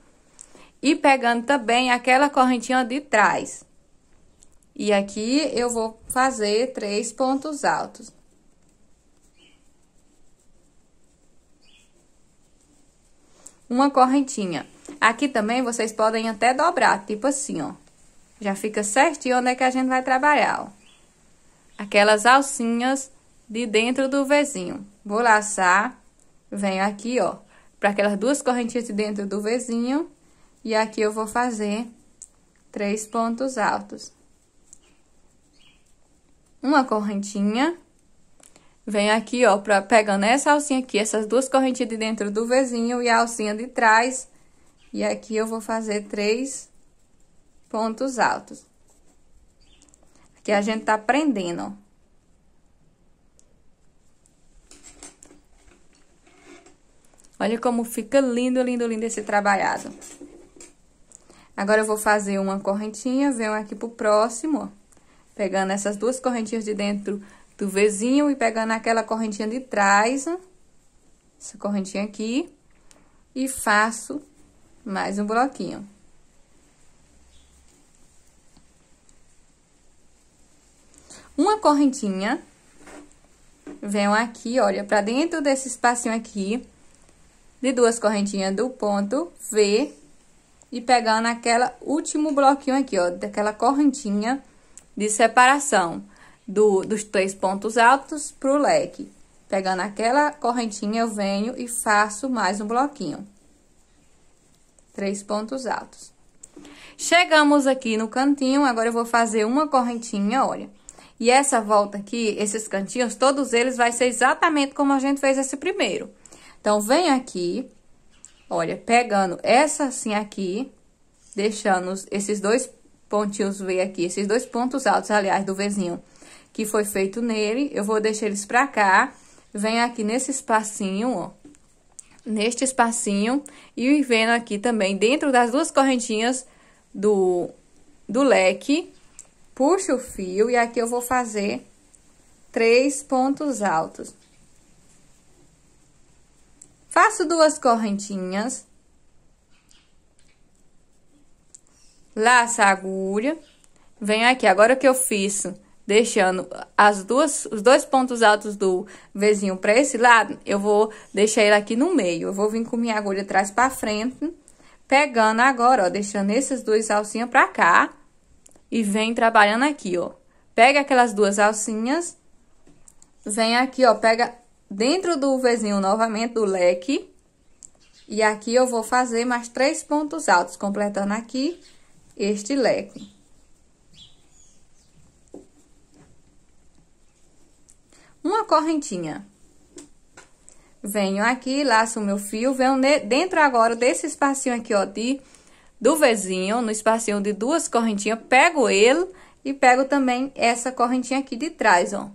e pegando também aquela correntinha de trás. E aqui eu vou fazer três pontos altos. Uma correntinha. Aqui também vocês podem até dobrar, tipo assim, ó. Já fica certinho onde é que a gente vai trabalhar, ó. Aquelas alcinhas de dentro do vizinho. Vou laçar, venho aqui, ó, para aquelas duas correntinhas de dentro do vizinho e aqui eu vou fazer três pontos altos. Uma correntinha. Vem aqui, ó, pra, pegando essa alcinha aqui, essas duas correntinhas de dentro do vizinho e a alcinha de trás. E aqui eu vou fazer três pontos altos. Aqui a gente tá prendendo, ó. Olha como fica lindo, lindo, lindo esse trabalhado. Agora, eu vou fazer uma correntinha, venho aqui pro próximo, ó. Pegando essas duas correntinhas de dentro do vizinho e pegando aquela correntinha de trás, ó. Essa correntinha aqui. E faço mais um bloquinho. Uma correntinha, venho aqui, olha, pra dentro desse espacinho aqui, de duas correntinhas do ponto V, e pegar naquela último bloquinho aqui, ó, daquela correntinha de separação do, dos três pontos altos pro leque. Pegando aquela correntinha, eu venho e faço mais um bloquinho. Três pontos altos. Chegamos aqui no cantinho, agora eu vou fazer uma correntinha, olha. E essa volta aqui, esses cantinhos, todos eles vai ser exatamente como a gente fez esse primeiro. Então, vem aqui, Olha, pegando essa assim aqui, deixando esses dois pontinhos V aqui, esses dois pontos altos, aliás, do Vzinho, que foi feito nele, eu vou deixar eles pra cá, venho aqui nesse espacinho, ó, neste espacinho, e vendo aqui também, dentro das duas correntinhas do, do leque, puxo o fio, e aqui eu vou fazer três pontos altos. Faço duas correntinhas. Laço a agulha. Venho aqui, agora que eu fiz, deixando as duas, os dois pontos altos do vizinho para esse lado, eu vou deixar ele aqui no meio. Eu vou vir com minha agulha atrás para frente, pegando agora, ó, deixando esses dois alcinhas para cá e vem trabalhando aqui, ó. Pega aquelas duas alcinhas, vem aqui, ó, pega dentro do Vzinho novamente do leque. E aqui eu vou fazer mais três pontos altos, completando aqui este leque. Uma correntinha. Venho aqui, laço o meu fio, venho dentro agora desse espacinho aqui, ó, de, do Vzinho, no espacinho de duas correntinhas, pego ele e pego também essa correntinha aqui de trás, ó.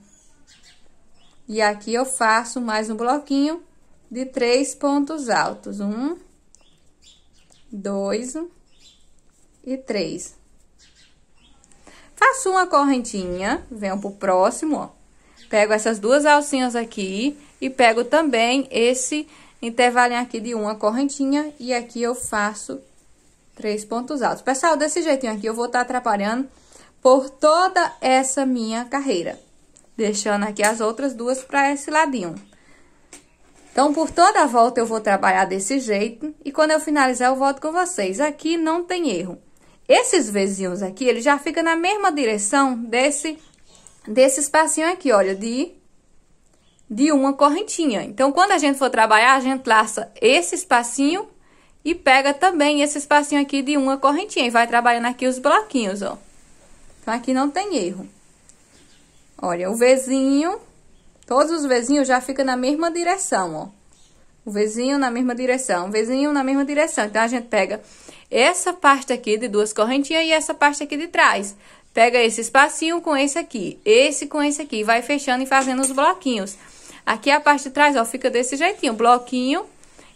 E aqui eu faço mais um bloquinho de três pontos altos. Um, dois e três. Faço uma correntinha, venho pro próximo, ó. Pego essas duas alcinhas aqui e pego também esse intervalinho aqui de uma correntinha e aqui eu faço três pontos altos. Pessoal, desse jeitinho aqui eu vou estar tá atrapalhando por toda essa minha carreira. Deixando aqui as outras duas para esse ladinho. Então, por toda a volta, eu vou trabalhar desse jeito. E quando eu finalizar, eu volto com vocês. Aqui não tem erro. Esses vizinhos aqui, ele já fica na mesma direção desse, desse espacinho aqui, olha, de, de uma correntinha. Então, quando a gente for trabalhar, a gente laça esse espacinho e pega também esse espacinho aqui de uma correntinha. E vai trabalhando aqui os bloquinhos, ó. Então, aqui não tem erro. Olha, o vizinho, todos os vizinhos já fica na mesma direção, ó. O vizinho na mesma direção, o Vzinho na mesma direção. Então, a gente pega essa parte aqui de duas correntinhas e essa parte aqui de trás. Pega esse espacinho com esse aqui, esse com esse aqui. Vai fechando e fazendo os bloquinhos. Aqui a parte de trás, ó, fica desse jeitinho. Bloquinho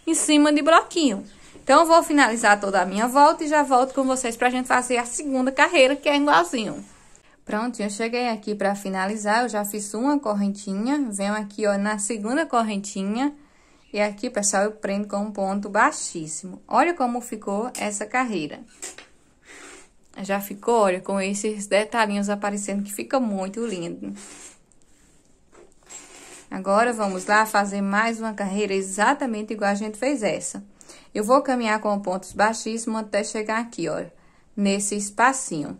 em cima de bloquinho. Então, eu vou finalizar toda a minha volta e já volto com vocês pra gente fazer a segunda carreira, que é igualzinho. Prontinho, eu cheguei aqui para finalizar, eu já fiz uma correntinha, venho aqui, ó, na segunda correntinha, e aqui, pessoal, eu prendo com um ponto baixíssimo. Olha como ficou essa carreira. Já ficou, olha, com esses detalhinhos aparecendo, que fica muito lindo. Agora, vamos lá fazer mais uma carreira exatamente igual a gente fez essa. Eu vou caminhar com pontos baixíssimos até chegar aqui, olha, nesse espacinho.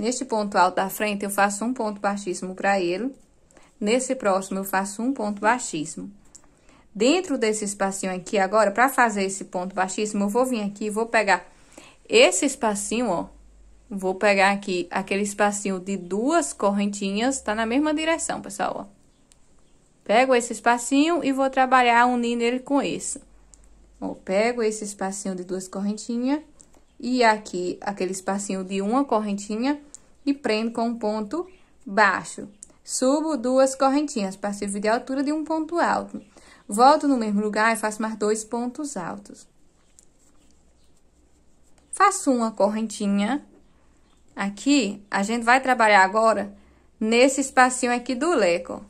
Neste ponto alto da frente, eu faço um ponto baixíssimo para ele. Nesse próximo, eu faço um ponto baixíssimo. Dentro desse espacinho aqui, agora, para fazer esse ponto baixíssimo, eu vou vir aqui e vou pegar esse espacinho, ó. Vou pegar aqui aquele espacinho de duas correntinhas, tá na mesma direção, pessoal, ó. Pego esse espacinho e vou trabalhar unindo ele com esse. Ó, pego esse espacinho de duas correntinhas e aqui aquele espacinho de uma correntinha e prendo com um ponto baixo. Subo duas correntinhas, passivo de altura de um ponto alto. Volto no mesmo lugar e faço mais dois pontos altos. Faço uma correntinha. Aqui, a gente vai trabalhar agora nesse espacinho aqui do leco,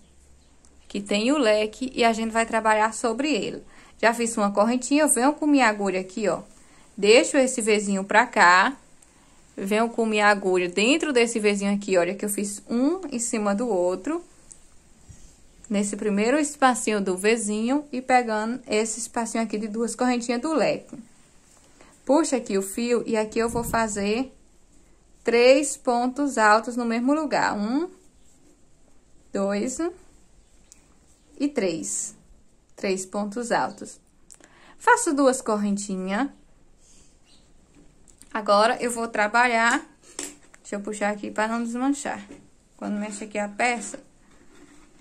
Que tem o leque e a gente vai trabalhar sobre ele. Já fiz uma correntinha, eu venho com minha agulha aqui, ó. Deixo esse vizinho pra cá venho com minha agulha dentro desse vizinho aqui, olha que eu fiz um em cima do outro. Nesse primeiro espacinho do vizinho e pegando esse espacinho aqui de duas correntinhas do leque. Puxa aqui o fio e aqui eu vou fazer três pontos altos no mesmo lugar. Um, dois e três. Três pontos altos. Faço duas correntinhas Agora, eu vou trabalhar... Deixa eu puxar aqui para não desmanchar. Quando mexe aqui a peça,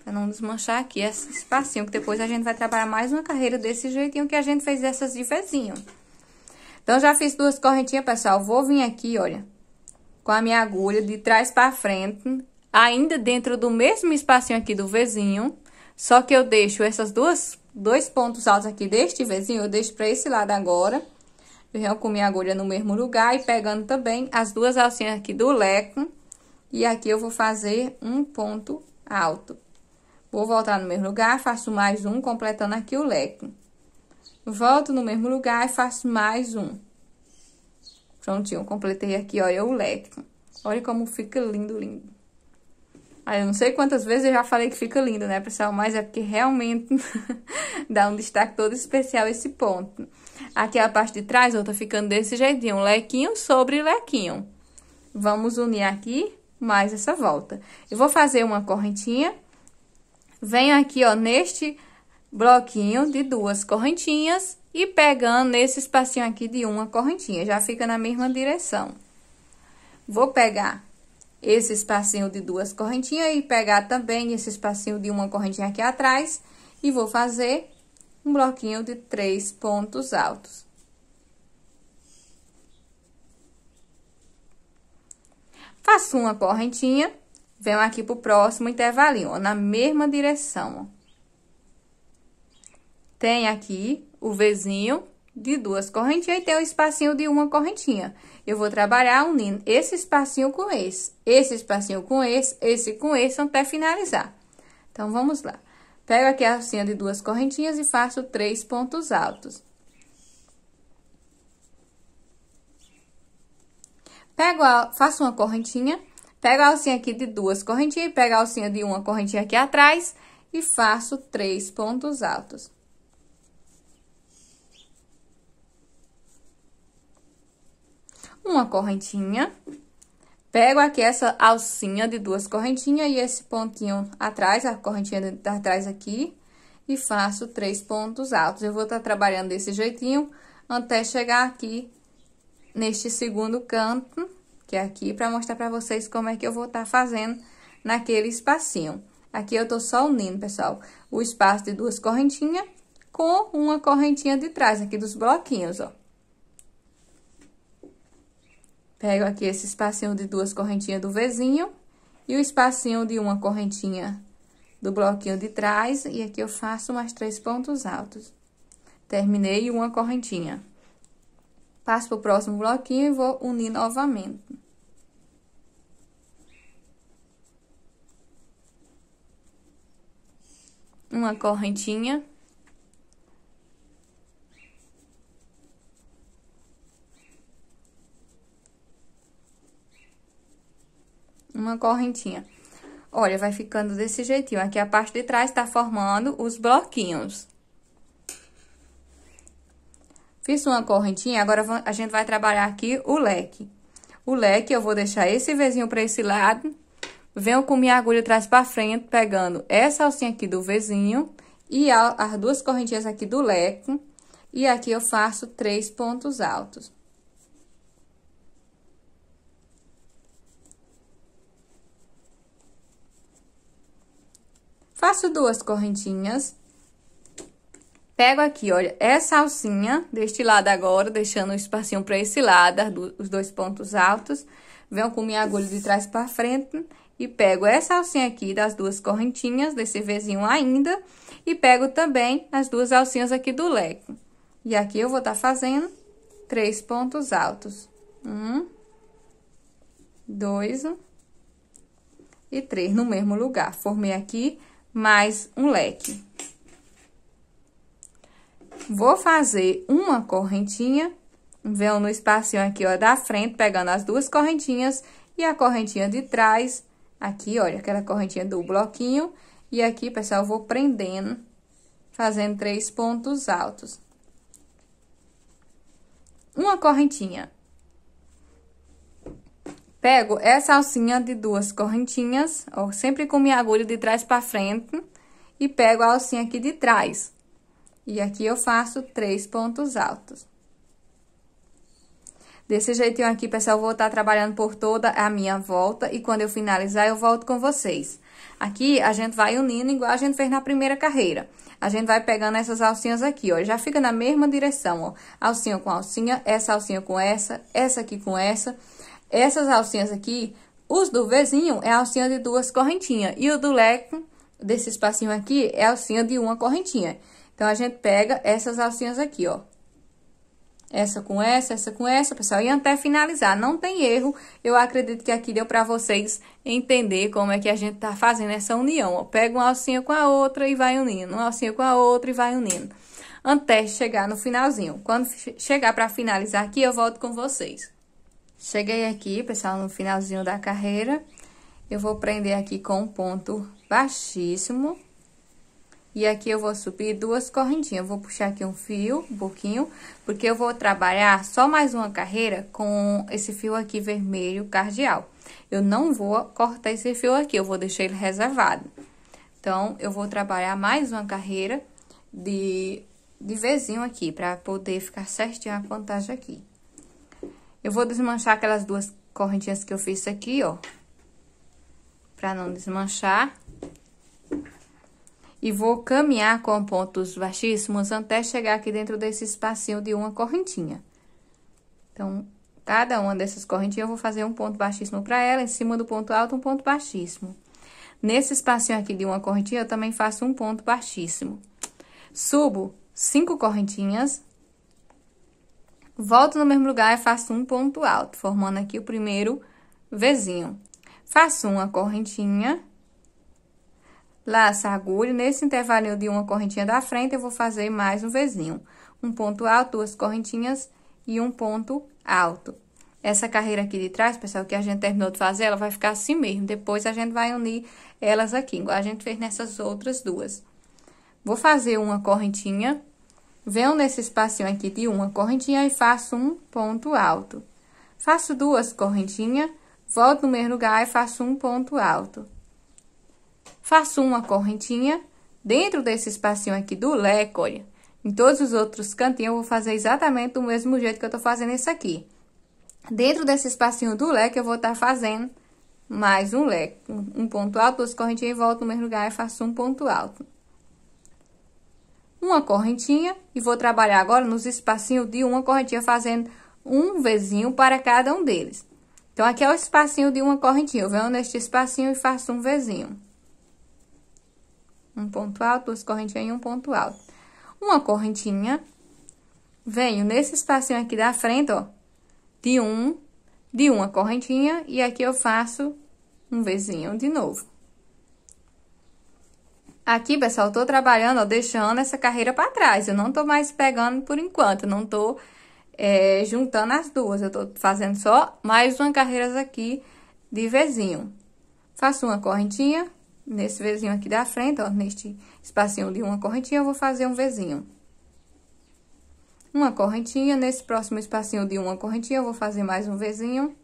para não desmanchar aqui esse espacinho, que depois a gente vai trabalhar mais uma carreira desse jeitinho que a gente fez essas de vezinho. Então, já fiz duas correntinhas, pessoal. Vou vir aqui, olha, com a minha agulha de trás para frente, ainda dentro do mesmo espacinho aqui do vizinho, só que eu deixo essas duas dois pontos altos aqui deste vizinho, eu deixo para esse lado agora venho com minha agulha no mesmo lugar e pegando também as duas alcinhas aqui do leco. E aqui eu vou fazer um ponto alto. Vou voltar no mesmo lugar, faço mais um, completando aqui o leco. Volto no mesmo lugar e faço mais um. Prontinho, completei aqui, olha, o leco. Olha como fica lindo, lindo. Aí, ah, eu não sei quantas vezes eu já falei que fica lindo, né, pessoal? Mas é porque realmente dá um destaque todo especial esse ponto. Aqui a parte de trás, ó, tá ficando desse jeitinho, lequinho sobre lequinho. Vamos unir aqui mais essa volta. Eu vou fazer uma correntinha. Venho aqui, ó, neste bloquinho de duas correntinhas e pegando nesse espacinho aqui de uma correntinha. Já fica na mesma direção. Vou pegar esse espacinho de duas correntinhas e pegar também esse espacinho de uma correntinha aqui atrás e vou fazer um bloquinho de três pontos altos. Faço uma correntinha, venho aqui pro próximo intervalinho, ó, na mesma direção, ó. Tem aqui o Vzinho de duas correntinhas e tem o espacinho de uma correntinha. Eu vou trabalhar unindo esse espacinho com esse, esse espacinho com esse, esse com esse, até finalizar. Então, vamos lá. Pego aqui a alcinha de duas correntinhas e faço três pontos altos. Pego a, faço uma correntinha, pego a alcinha aqui de duas correntinhas e pego a alcinha de uma correntinha aqui atrás e faço três pontos altos. Uma correntinha, Pego aqui essa alcinha de duas correntinhas e esse pontinho atrás, a correntinha de atrás aqui, e faço três pontos altos. Eu vou estar tá trabalhando desse jeitinho até chegar aqui neste segundo canto, que é aqui, para mostrar para vocês como é que eu vou estar tá fazendo naquele espacinho. Aqui eu tô só unindo, pessoal, o espaço de duas correntinhas com uma correntinha de trás aqui dos bloquinhos, ó. Pego aqui esse espacinho de duas correntinhas do vizinho e o espacinho de uma correntinha do bloquinho de trás. E aqui eu faço mais três pontos altos. Terminei uma correntinha. Passo para o próximo bloquinho e vou unir novamente. Uma correntinha. uma correntinha. Olha, vai ficando desse jeitinho. Aqui a parte de trás tá formando os bloquinhos. Fiz uma correntinha, agora a gente vai trabalhar aqui o leque. O leque eu vou deixar esse vizinho para esse lado. Venho com minha agulha atrás para frente, pegando essa alcinha aqui do vizinho e as duas correntinhas aqui do leque. E aqui eu faço três pontos altos. Faço duas correntinhas. Pego aqui, olha, essa alcinha deste lado agora, deixando o um espacinho para esse lado, os dois pontos altos. Venho com minha agulha de trás para frente e pego essa alcinha aqui das duas correntinhas, desse vizinho ainda, e pego também as duas alcinhas aqui do leque. E aqui eu vou estar tá fazendo três pontos altos. Um, dois e três no mesmo lugar. Formei aqui mais um leque. Vou fazer uma correntinha, venho no espacinho aqui, ó, da frente, pegando as duas correntinhas e a correntinha de trás, aqui, olha, aquela correntinha do bloquinho. E aqui, pessoal, eu vou prendendo, fazendo três pontos altos. Uma correntinha. Pego essa alcinha de duas correntinhas, ó, sempre com minha agulha de trás para frente, e pego a alcinha aqui de trás. E aqui eu faço três pontos altos. Desse jeitinho aqui, pessoal, eu vou estar tá trabalhando por toda a minha volta e quando eu finalizar, eu volto com vocês. Aqui, a gente vai unindo igual a gente fez na primeira carreira. A gente vai pegando essas alcinhas aqui, ó, já fica na mesma direção, ó. Alcinha com alcinha, essa alcinha com essa, essa aqui com essa essas alcinhas aqui, os do vizinho é alcinha de duas correntinhas. E o do leco, desse espacinho aqui, é alcinha de uma correntinha. Então, a gente pega essas alcinhas aqui, ó. Essa com essa, essa com essa, pessoal. E até finalizar, não tem erro. Eu acredito que aqui deu pra vocês entender como é que a gente tá fazendo essa união. Ó. Pega uma alcinha com a outra e vai unindo. Uma alcinha com a outra e vai unindo. Até chegar no finalzinho. Quando chegar pra finalizar aqui, eu volto com vocês. Cheguei aqui, pessoal, no finalzinho da carreira. Eu vou prender aqui com um ponto baixíssimo. E aqui eu vou subir duas correntinhas. vou puxar aqui um fio, um pouquinho, porque eu vou trabalhar só mais uma carreira com esse fio aqui vermelho cardeal. Eu não vou cortar esse fio aqui, eu vou deixar ele reservado. Então, eu vou trabalhar mais uma carreira de, de vizinho aqui, pra poder ficar certinho a contagem aqui. Eu vou desmanchar aquelas duas correntinhas que eu fiz aqui, ó. Pra não desmanchar. E vou caminhar com pontos baixíssimos até chegar aqui dentro desse espacinho de uma correntinha. Então, cada uma dessas correntinhas eu vou fazer um ponto baixíssimo pra ela, em cima do ponto alto um ponto baixíssimo. Nesse espacinho aqui de uma correntinha, eu também faço um ponto baixíssimo. Subo cinco correntinhas, Volto no mesmo lugar e faço um ponto alto, formando aqui o primeiro vizinho. Faço uma correntinha, laço a agulha. Nesse intervalinho de uma correntinha da frente, eu vou fazer mais um vizinho. Um ponto alto, duas correntinhas e um ponto alto. Essa carreira aqui de trás, pessoal, que a gente terminou de fazer, ela vai ficar assim mesmo. Depois, a gente vai unir elas aqui, igual a gente fez nessas outras duas. Vou fazer uma correntinha Venho nesse espacinho aqui de uma correntinha e faço um ponto alto. Faço duas correntinhas, volto no mesmo lugar e faço um ponto alto. Faço uma correntinha, dentro desse espacinho aqui do leque, olha, em todos os outros cantinhos eu vou fazer exatamente do mesmo jeito que eu tô fazendo esse aqui. Dentro desse espacinho do leque eu vou estar tá fazendo mais um leque, um ponto alto, duas correntinhas e volto no mesmo lugar e faço um ponto alto uma correntinha e vou trabalhar agora nos espacinhos de uma correntinha fazendo um vezinho para cada um deles. Então, aqui é o espacinho de uma correntinha. Eu venho neste espacinho e faço um vezinho. Um ponto alto, duas correntinhas e um ponto alto. Uma correntinha, venho nesse espacinho aqui da frente, ó, de um, de uma correntinha, e aqui eu faço um vezinho de novo. Aqui, pessoal, tô trabalhando, ó, deixando essa carreira para trás. Eu não tô mais pegando por enquanto, não tô é, juntando as duas. Eu tô fazendo só mais uma carreira aqui de vizinho. Faço uma correntinha nesse vizinho aqui da frente, ó, neste espacinho de uma correntinha, eu vou fazer um vizinho. Uma correntinha, nesse próximo espacinho de uma correntinha, eu vou fazer mais um vizinho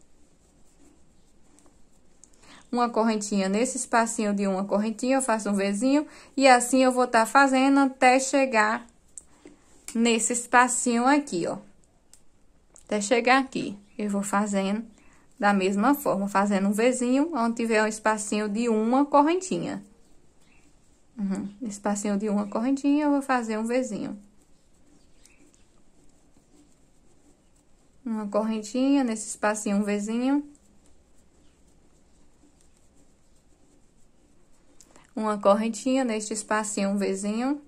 uma correntinha nesse espacinho de uma correntinha, eu faço um vizinho e assim eu vou estar tá fazendo até chegar nesse espacinho aqui, ó. Até chegar aqui, eu vou fazendo da mesma forma, fazendo um vizinho onde tiver um espacinho de uma correntinha. Uhum. Espacinho de uma correntinha, eu vou fazer um vizinho Uma correntinha, nesse espacinho um vizinho uma correntinha neste espacinho um vizinho.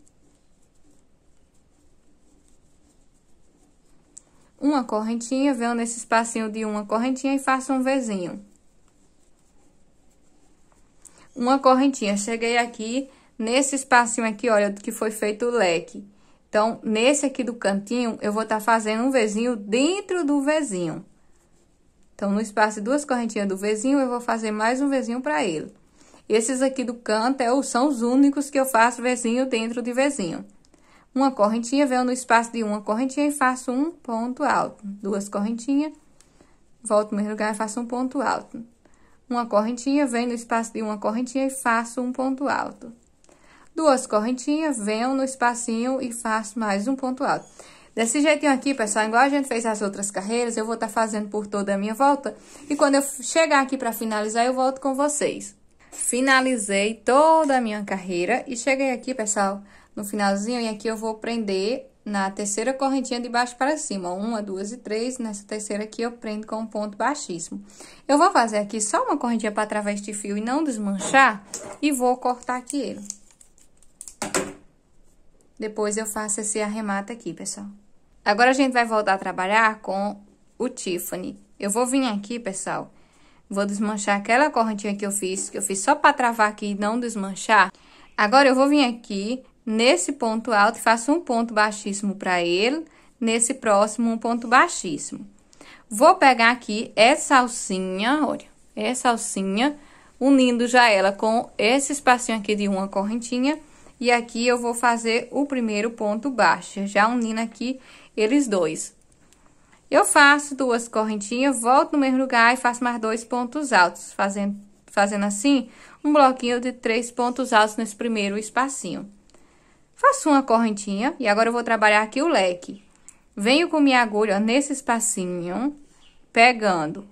Uma correntinha, venho nesse espacinho de uma correntinha e faço um vizinho. Uma correntinha, cheguei aqui, nesse espacinho aqui, olha, que foi feito o leque. Então, nesse aqui do cantinho, eu vou estar tá fazendo um vizinho dentro do vizinho. Então, no espaço de duas correntinhas do vizinho, eu vou fazer mais um vizinho para ele. Esses aqui do canto é são os únicos que eu faço vizinho dentro de vizinho. Uma correntinha, venho no espaço de uma correntinha e faço um ponto alto. Duas correntinhas, volto no mesmo lugar e faço um ponto alto. Uma correntinha, venho no espaço de uma correntinha e faço um ponto alto. Duas correntinhas, venho no espacinho e faço mais um ponto alto. Desse jeitinho aqui, pessoal, igual a gente fez as outras carreiras, eu vou estar tá fazendo por toda a minha volta. E quando eu chegar aqui para finalizar, eu volto com vocês finalizei toda a minha carreira e cheguei aqui, pessoal, no finalzinho, e aqui eu vou prender na terceira correntinha de baixo para cima, uma, duas e três, nessa terceira aqui eu prendo com um ponto baixíssimo. Eu vou fazer aqui só uma correntinha para através de fio e não desmanchar, e vou cortar aqui ele. Depois eu faço esse arremate aqui, pessoal. Agora a gente vai voltar a trabalhar com o Tiffany. Eu vou vir aqui, pessoal, Vou desmanchar aquela correntinha que eu fiz, que eu fiz só para travar aqui e não desmanchar. Agora, eu vou vir aqui nesse ponto alto e faço um ponto baixíssimo para ele. Nesse próximo, um ponto baixíssimo. Vou pegar aqui essa alcinha, olha, essa alcinha, unindo já ela com esse espacinho aqui de uma correntinha. E aqui eu vou fazer o primeiro ponto baixo, já unindo aqui eles dois. Eu faço duas correntinhas, volto no mesmo lugar e faço mais dois pontos altos, fazendo, fazendo assim um bloquinho de três pontos altos nesse primeiro espacinho. Faço uma correntinha e agora eu vou trabalhar aqui o leque. Venho com minha agulha nesse espacinho, pegando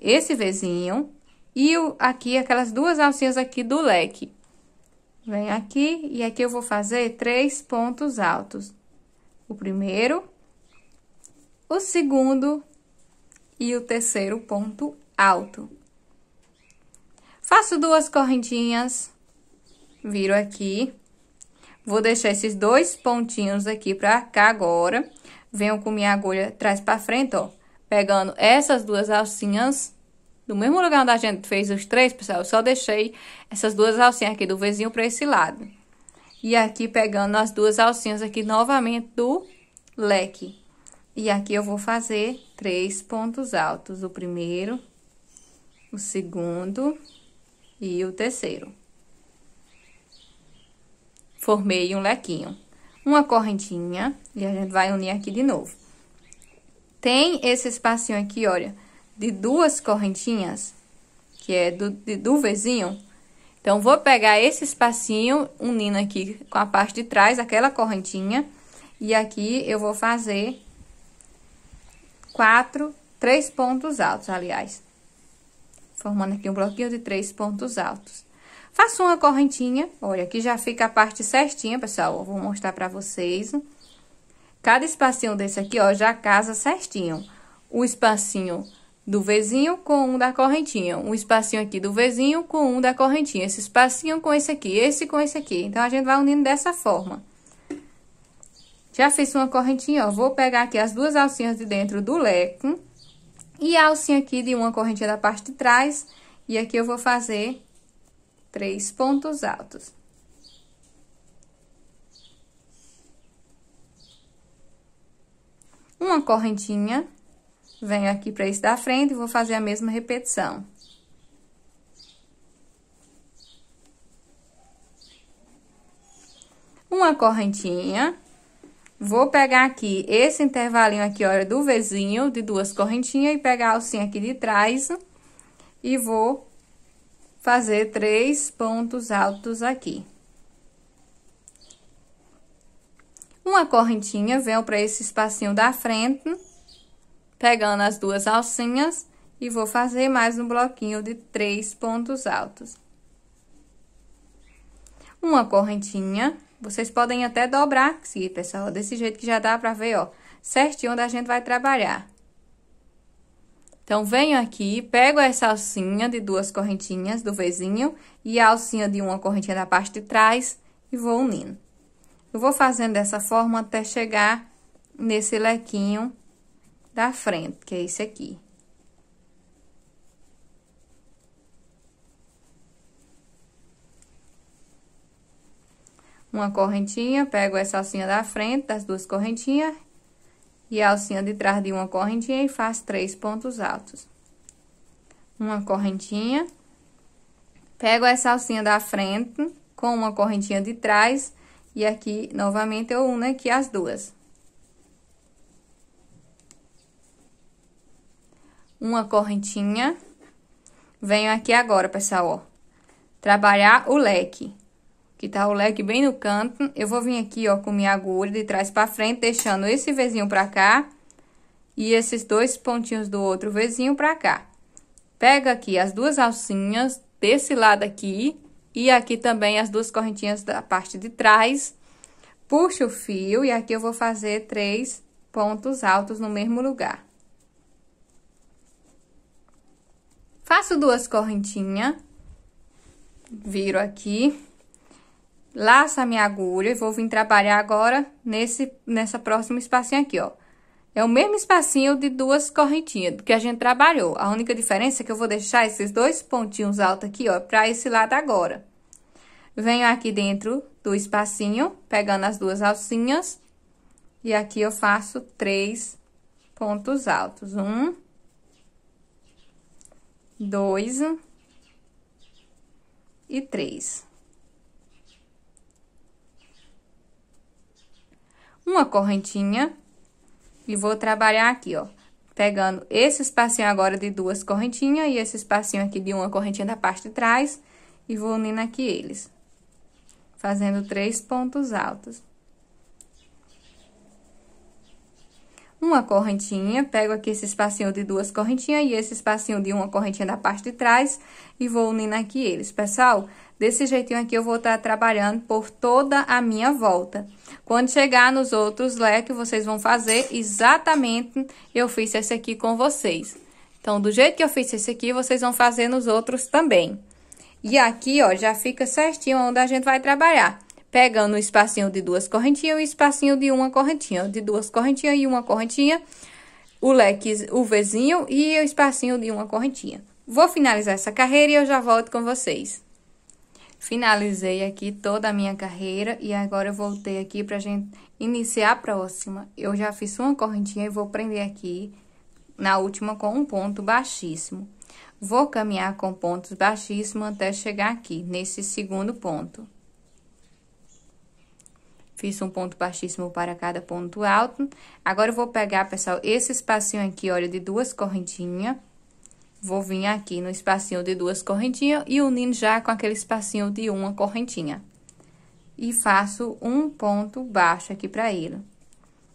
esse vizinho e o, aqui aquelas duas alcinhas aqui do leque. Venho aqui e aqui eu vou fazer três pontos altos. O primeiro, o segundo e o terceiro ponto alto. Faço duas correntinhas, viro aqui, vou deixar esses dois pontinhos aqui pra cá agora. Venho com minha agulha atrás pra frente, ó, pegando essas duas alcinhas do mesmo lugar onde a gente fez os três, pessoal, eu só deixei essas duas alcinhas aqui do vizinho para esse lado. E aqui pegando as duas alcinhas aqui novamente do leque. E aqui eu vou fazer três pontos altos, o primeiro, o segundo e o terceiro. Formei um lequinho. Uma correntinha, e a gente vai unir aqui de novo. Tem esse espacinho aqui, olha, de duas correntinhas, que é do, de, do vizinho. Então, vou pegar esse espacinho, unindo aqui com a parte de trás, aquela correntinha. E aqui eu vou fazer quatro, três pontos altos, aliás. Formando aqui um bloquinho de três pontos altos. Faço uma correntinha, olha, aqui já fica a parte certinha, pessoal, eu vou mostrar pra vocês. Cada espacinho desse aqui, ó, já casa certinho. O espacinho do vizinho com um da correntinha. Um espacinho aqui do vizinho com um da correntinha. Esse espacinho com esse aqui, esse com esse aqui. Então, a gente vai unindo dessa forma. Já fiz uma correntinha, ó. Vou pegar aqui as duas alcinhas de dentro do leco. E a alcinha aqui de uma correntinha da parte de trás. E aqui eu vou fazer três pontos altos. Uma correntinha. Venho aqui para esse da frente e vou fazer a mesma repetição. Uma correntinha Vou pegar aqui esse intervalinho aqui, olha, do vizinho, de duas correntinhas, e pegar a alcinha aqui de trás. E vou fazer três pontos altos aqui. Uma correntinha, venho para esse espacinho da frente, pegando as duas alcinhas, e vou fazer mais um bloquinho de três pontos altos. Uma correntinha vocês podem até dobrar aqui, pessoal, é desse jeito que já dá pra ver, ó, certinho onde a gente vai trabalhar. Então, venho aqui, pego essa alcinha de duas correntinhas do vizinho e a alcinha de uma correntinha da parte de trás e vou unindo. Eu vou fazendo dessa forma até chegar nesse lequinho da frente, que é esse aqui. uma correntinha, pego essa alcinha da frente, das duas correntinhas, e a alcinha de trás de uma correntinha e faço três pontos altos. Uma correntinha, pego essa alcinha da frente com uma correntinha de trás e aqui novamente eu uno aqui as duas. Uma correntinha, venho aqui agora, pessoal, ó, trabalhar o leque que tá o leque bem no canto. Eu vou vir aqui, ó, com minha agulha de trás pra frente, deixando esse vizinho pra cá e esses dois pontinhos do outro vizinho pra cá. Pega aqui as duas alcinhas desse lado aqui e aqui também as duas correntinhas da parte de trás. Puxa o fio e aqui eu vou fazer três pontos altos no mesmo lugar. Faço duas correntinhas, viro aqui laço a minha agulha e vou vir trabalhar agora nesse, nessa próxima espacinho aqui, ó. É o mesmo espacinho de duas correntinhas que a gente trabalhou. A única diferença é que eu vou deixar esses dois pontinhos altos aqui, ó, pra esse lado agora. Venho aqui dentro do espacinho, pegando as duas alcinhas. E aqui eu faço três pontos altos. Um. Dois. E três. uma correntinha e vou trabalhar aqui, ó. Pegando esse espacinho agora de duas correntinhas e esse espacinho aqui de uma correntinha da parte de trás e vou unindo aqui eles. Fazendo três pontos altos. Uma correntinha, pego aqui esse espacinho de duas correntinhas e esse espacinho de uma correntinha da parte de trás e vou unindo aqui eles. Pessoal, Desse jeitinho aqui eu vou estar tá trabalhando por toda a minha volta. Quando chegar nos outros leques, vocês vão fazer exatamente eu fiz esse aqui com vocês. Então, do jeito que eu fiz esse aqui, vocês vão fazer nos outros também. E aqui, ó, já fica certinho onde a gente vai trabalhar. Pegando o um espacinho de duas correntinhas um espacinho de uma correntinha. De duas correntinhas e uma correntinha. O leque, o vizinho e o espacinho de uma correntinha. Vou finalizar essa carreira e eu já volto com vocês finalizei aqui toda a minha carreira e agora eu voltei aqui pra gente iniciar a próxima. Eu já fiz uma correntinha e vou prender aqui na última com um ponto baixíssimo. Vou caminhar com pontos baixíssimos até chegar aqui, nesse segundo ponto. Fiz um ponto baixíssimo para cada ponto alto. Agora, eu vou pegar, pessoal, esse espacinho aqui, olha, de duas correntinhas vou vir aqui no espacinho de duas correntinhas e unindo já com aquele espacinho de uma correntinha. E faço um ponto baixo aqui pra ele.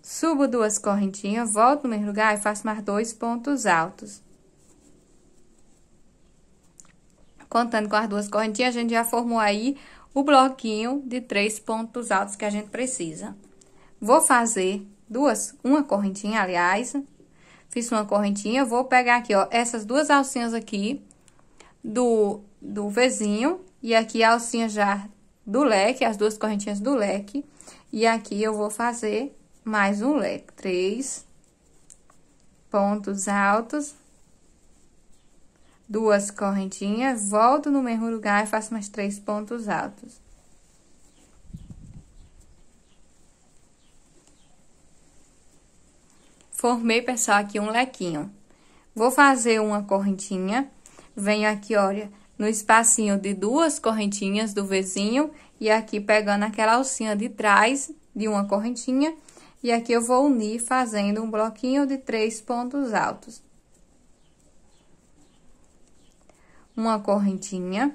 Subo duas correntinhas, volto no mesmo lugar e faço mais dois pontos altos. Contando com as duas correntinhas, a gente já formou aí o bloquinho de três pontos altos que a gente precisa. Vou fazer duas, uma correntinha, aliás, Fiz uma correntinha, vou pegar aqui, ó, essas duas alcinhas aqui do, do vizinho e aqui a alcinha já do leque, as duas correntinhas do leque. E aqui eu vou fazer mais um leque, três pontos altos, duas correntinhas, volto no mesmo lugar e faço mais três pontos altos. formei, pessoal, aqui um lequinho. Vou fazer uma correntinha, venho aqui, olha, no espacinho de duas correntinhas do vizinho e aqui pegando aquela alcinha de trás de uma correntinha e aqui eu vou unir fazendo um bloquinho de três pontos altos. Uma correntinha,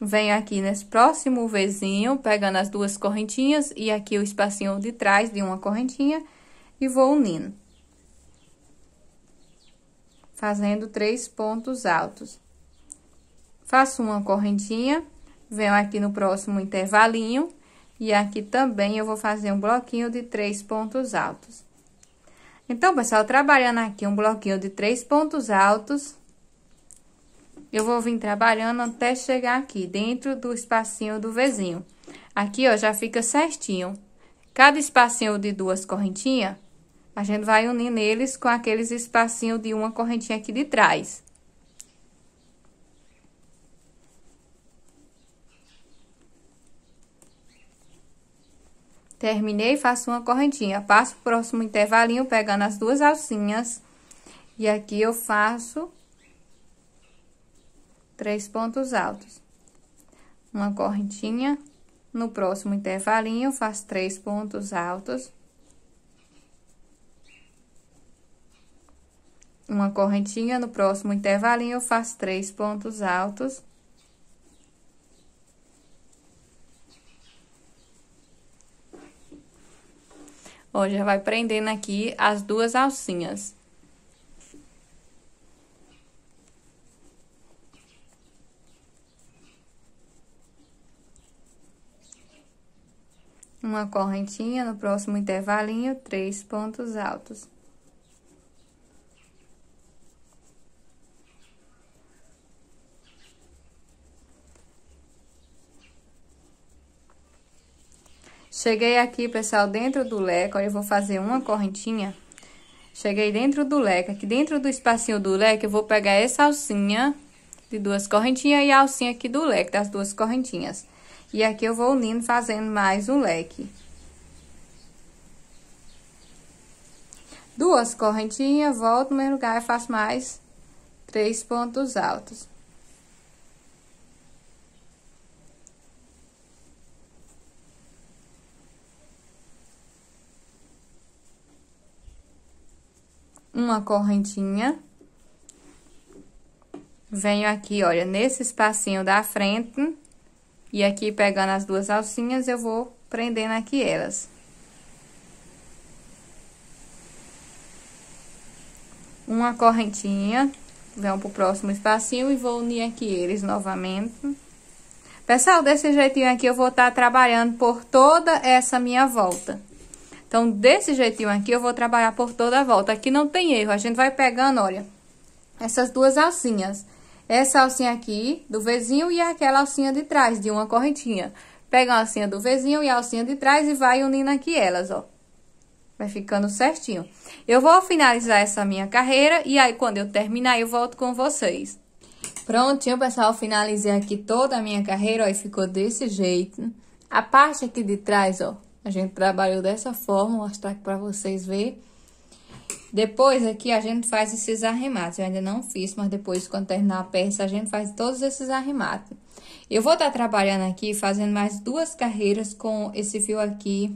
venho aqui nesse próximo vizinho, pegando as duas correntinhas e aqui o espacinho de trás de uma correntinha e vou unindo fazendo três pontos altos. Faço uma correntinha, venho aqui no próximo intervalinho, e aqui também eu vou fazer um bloquinho de três pontos altos. Então, pessoal, trabalhando aqui um bloquinho de três pontos altos, eu vou vir trabalhando até chegar aqui, dentro do espacinho do vizinho. Aqui, ó, já fica certinho. Cada espacinho de duas correntinhas, a gente vai unir neles com aqueles espacinhos de uma correntinha aqui de trás. Terminei, faço uma correntinha. Passo o próximo intervalinho pegando as duas alcinhas. E aqui eu faço três pontos altos. Uma correntinha. No próximo intervalinho, faço três pontos altos. uma correntinha, no próximo intervalinho eu faço três pontos altos. Ó, já vai prendendo aqui as duas alcinhas. Uma correntinha, no próximo intervalinho, três pontos altos. Cheguei aqui, pessoal, dentro do leque, olha, eu vou fazer uma correntinha. Cheguei dentro do leque, aqui dentro do espacinho do leque, eu vou pegar essa alcinha de duas correntinhas e a alcinha aqui do leque, das duas correntinhas. E aqui eu vou unindo, fazendo mais um leque. Duas correntinhas, volto no mesmo lugar e faço mais três pontos altos. uma correntinha. Venho aqui, olha, nesse espacinho da frente, e aqui pegando as duas alcinhas, eu vou prendendo aqui elas. Uma correntinha, vão pro próximo espacinho e vou unir aqui eles novamente. Pessoal, desse jeitinho aqui eu vou estar tá trabalhando por toda essa minha volta. Então, desse jeitinho aqui, eu vou trabalhar por toda a volta. Aqui não tem erro, a gente vai pegando, olha, essas duas alcinhas. Essa alcinha aqui do vizinho e aquela alcinha de trás, de uma correntinha. Pega a alcinha do vizinho e a alcinha de trás e vai unindo aqui elas, ó. Vai ficando certinho. Eu vou finalizar essa minha carreira e aí quando eu terminar eu volto com vocês. Prontinho, pessoal, finalizei aqui toda a minha carreira, ó, e ficou desse jeito. A parte aqui de trás, ó, a gente trabalhou dessa forma, vou mostrar aqui para vocês ver. Depois aqui a gente faz esses arremates, eu ainda não fiz, mas depois quando terminar a peça a gente faz todos esses arremates. Eu vou estar trabalhando aqui, fazendo mais duas carreiras com esse fio aqui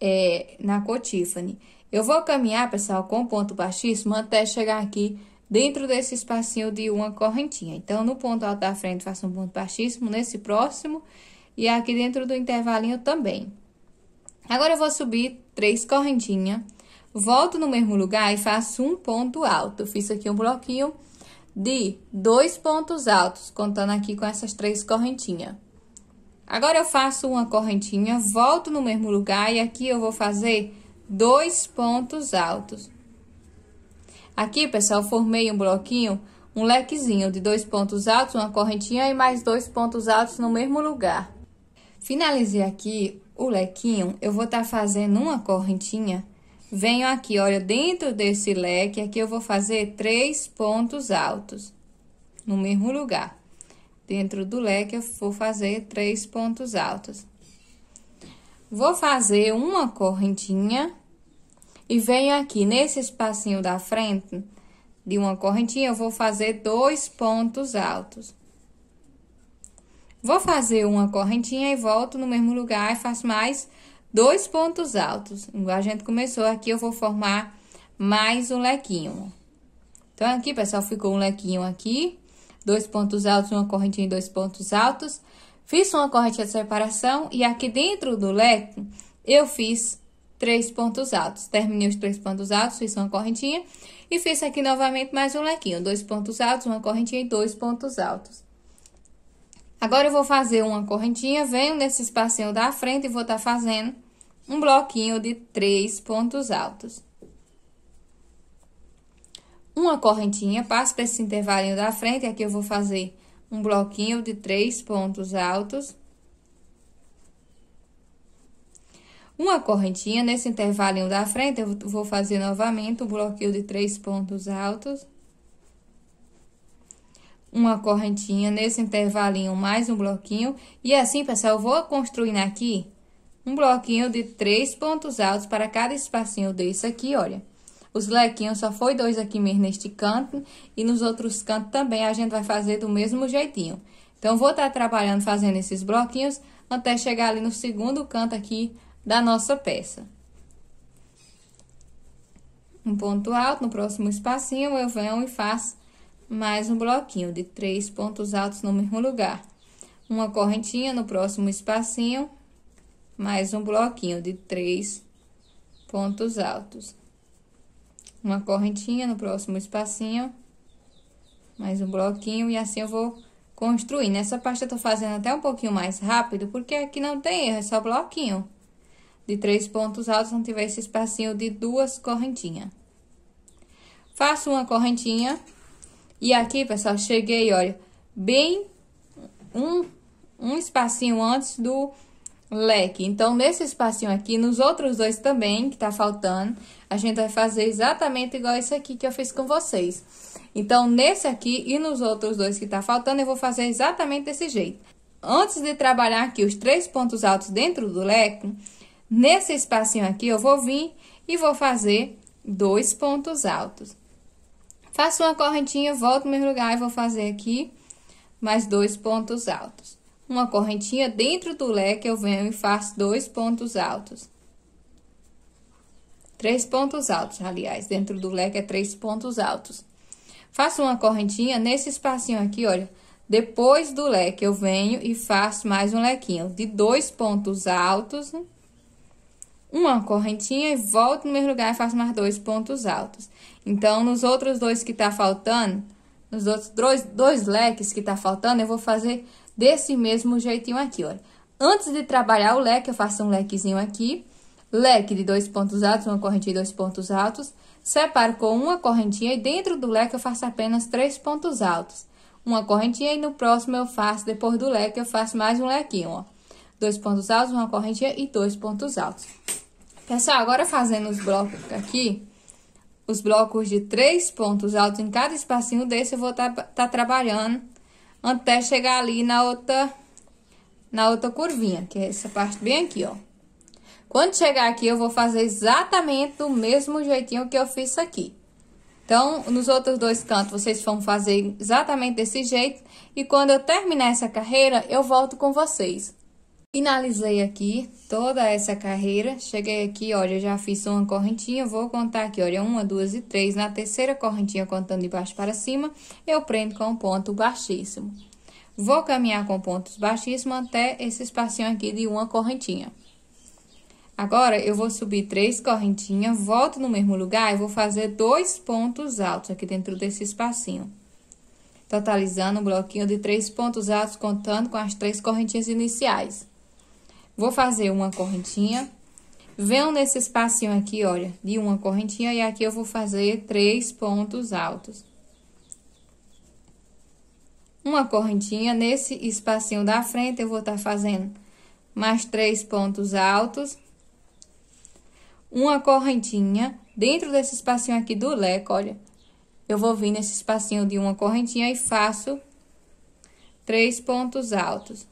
é, na cotifani. Eu vou caminhar, pessoal, com ponto baixíssimo até chegar aqui dentro desse espacinho de uma correntinha. Então, no ponto alto da frente faço um ponto baixíssimo, nesse próximo, e aqui dentro do intervalinho também. Agora eu vou subir três correntinhas, volto no mesmo lugar e faço um ponto alto. fiz aqui um bloquinho de dois pontos altos, contando aqui com essas três correntinhas. Agora eu faço uma correntinha, volto no mesmo lugar e aqui eu vou fazer dois pontos altos. Aqui, pessoal, formei um bloquinho, um lequezinho de dois pontos altos, uma correntinha e mais dois pontos altos no mesmo lugar. Finalizei aqui o lequinho, eu vou estar tá fazendo uma correntinha. Venho aqui, olha, dentro desse leque aqui eu vou fazer três pontos altos no mesmo lugar. Dentro do leque eu vou fazer três pontos altos. Vou fazer uma correntinha e venho aqui nesse espacinho da frente de uma correntinha eu vou fazer dois pontos altos. Vou fazer uma correntinha e volto no mesmo lugar e faço mais dois pontos altos. Igual a gente começou aqui, eu vou formar mais um lequinho. Então, aqui, pessoal, ficou um lequinho aqui, dois pontos altos, uma correntinha e dois pontos altos. Fiz uma correntinha de separação e aqui dentro do leque eu fiz três pontos altos. Terminei os três pontos altos, fiz uma correntinha e fiz aqui novamente mais um lequinho. Dois pontos altos, uma correntinha e dois pontos altos. Agora eu vou fazer uma correntinha, venho nesse espacinho da frente e vou estar tá fazendo um bloquinho de três pontos altos. Uma correntinha, passo para esse intervalinho da frente, aqui eu vou fazer um bloquinho de três pontos altos. Uma correntinha, nesse intervalinho da frente, eu vou fazer novamente um bloquinho de três pontos altos uma correntinha, nesse intervalinho mais um bloquinho. E assim, pessoal, eu vou construindo aqui um bloquinho de três pontos altos para cada espacinho desse aqui, olha. Os lequinhos só foi dois aqui mesmo neste canto e nos outros cantos também a gente vai fazer do mesmo jeitinho. Então, vou estar tá trabalhando fazendo esses bloquinhos até chegar ali no segundo canto aqui da nossa peça. Um ponto alto, no próximo espacinho eu venho e faço mais um bloquinho de três pontos altos no mesmo lugar. Uma correntinha no próximo espacinho, mais um bloquinho de três pontos altos. Uma correntinha no próximo espacinho, mais um bloquinho, e assim eu vou construir. Nessa parte eu tô fazendo até um pouquinho mais rápido, porque aqui não tem erro, é só bloquinho. De três pontos altos, não tiver esse espacinho de duas correntinhas. Faço uma correntinha e aqui, pessoal, cheguei, olha, bem um, um espacinho antes do leque. Então, nesse espacinho aqui, nos outros dois também, que tá faltando, a gente vai fazer exatamente igual esse aqui que eu fiz com vocês. Então, nesse aqui e nos outros dois que tá faltando, eu vou fazer exatamente desse jeito. Antes de trabalhar aqui os três pontos altos dentro do leque, nesse espacinho aqui eu vou vir e vou fazer dois pontos altos. Faço uma correntinha, volto no mesmo lugar e vou fazer aqui mais dois pontos altos. Uma correntinha dentro do leque, eu venho e faço dois pontos altos. Três pontos altos, aliás, dentro do leque é três pontos altos. Faço uma correntinha nesse espacinho aqui, olha. Depois do leque, eu venho e faço mais um lequinho de dois pontos altos. Né? uma correntinha e volto no mesmo lugar e faço mais dois pontos altos. Então, nos outros dois que tá faltando, nos outros dois, dois leques que tá faltando, eu vou fazer desse mesmo jeitinho aqui, olha. Antes de trabalhar o leque, eu faço um lequezinho aqui, leque de dois pontos altos, uma correntinha de dois pontos altos, separo com uma correntinha e dentro do leque eu faço apenas três pontos altos. Uma correntinha e no próximo eu faço, depois do leque, eu faço mais um lequinho, ó dois pontos altos, uma correntinha e dois pontos altos. Pessoal, agora fazendo os blocos aqui, os blocos de três pontos altos em cada espacinho desse, eu vou estar tá, tá trabalhando até chegar ali na outra, na outra curvinha, que é essa parte bem aqui, ó. Quando chegar aqui, eu vou fazer exatamente o mesmo jeitinho que eu fiz aqui. Então, nos outros dois cantos, vocês vão fazer exatamente desse jeito. E quando eu terminar essa carreira, eu volto com vocês. Finalizei aqui toda essa carreira. Cheguei aqui, olha, já fiz uma correntinha. Vou contar aqui, olha, uma, duas e três. Na terceira correntinha, contando de baixo para cima, eu prendo com um ponto baixíssimo. Vou caminhar com pontos baixíssimos até esse espacinho aqui de uma correntinha. Agora, eu vou subir três correntinhas, volto no mesmo lugar e vou fazer dois pontos altos aqui dentro desse espacinho. Totalizando um bloquinho de três pontos altos, contando com as três correntinhas iniciais. Vou fazer uma correntinha. Venham nesse espacinho aqui, olha, de uma correntinha. E aqui eu vou fazer três pontos altos. Uma correntinha. Nesse espacinho da frente, eu vou estar tá fazendo mais três pontos altos. Uma correntinha. Dentro desse espacinho aqui do leco, olha, eu vou vir nesse espacinho de uma correntinha e faço três pontos altos.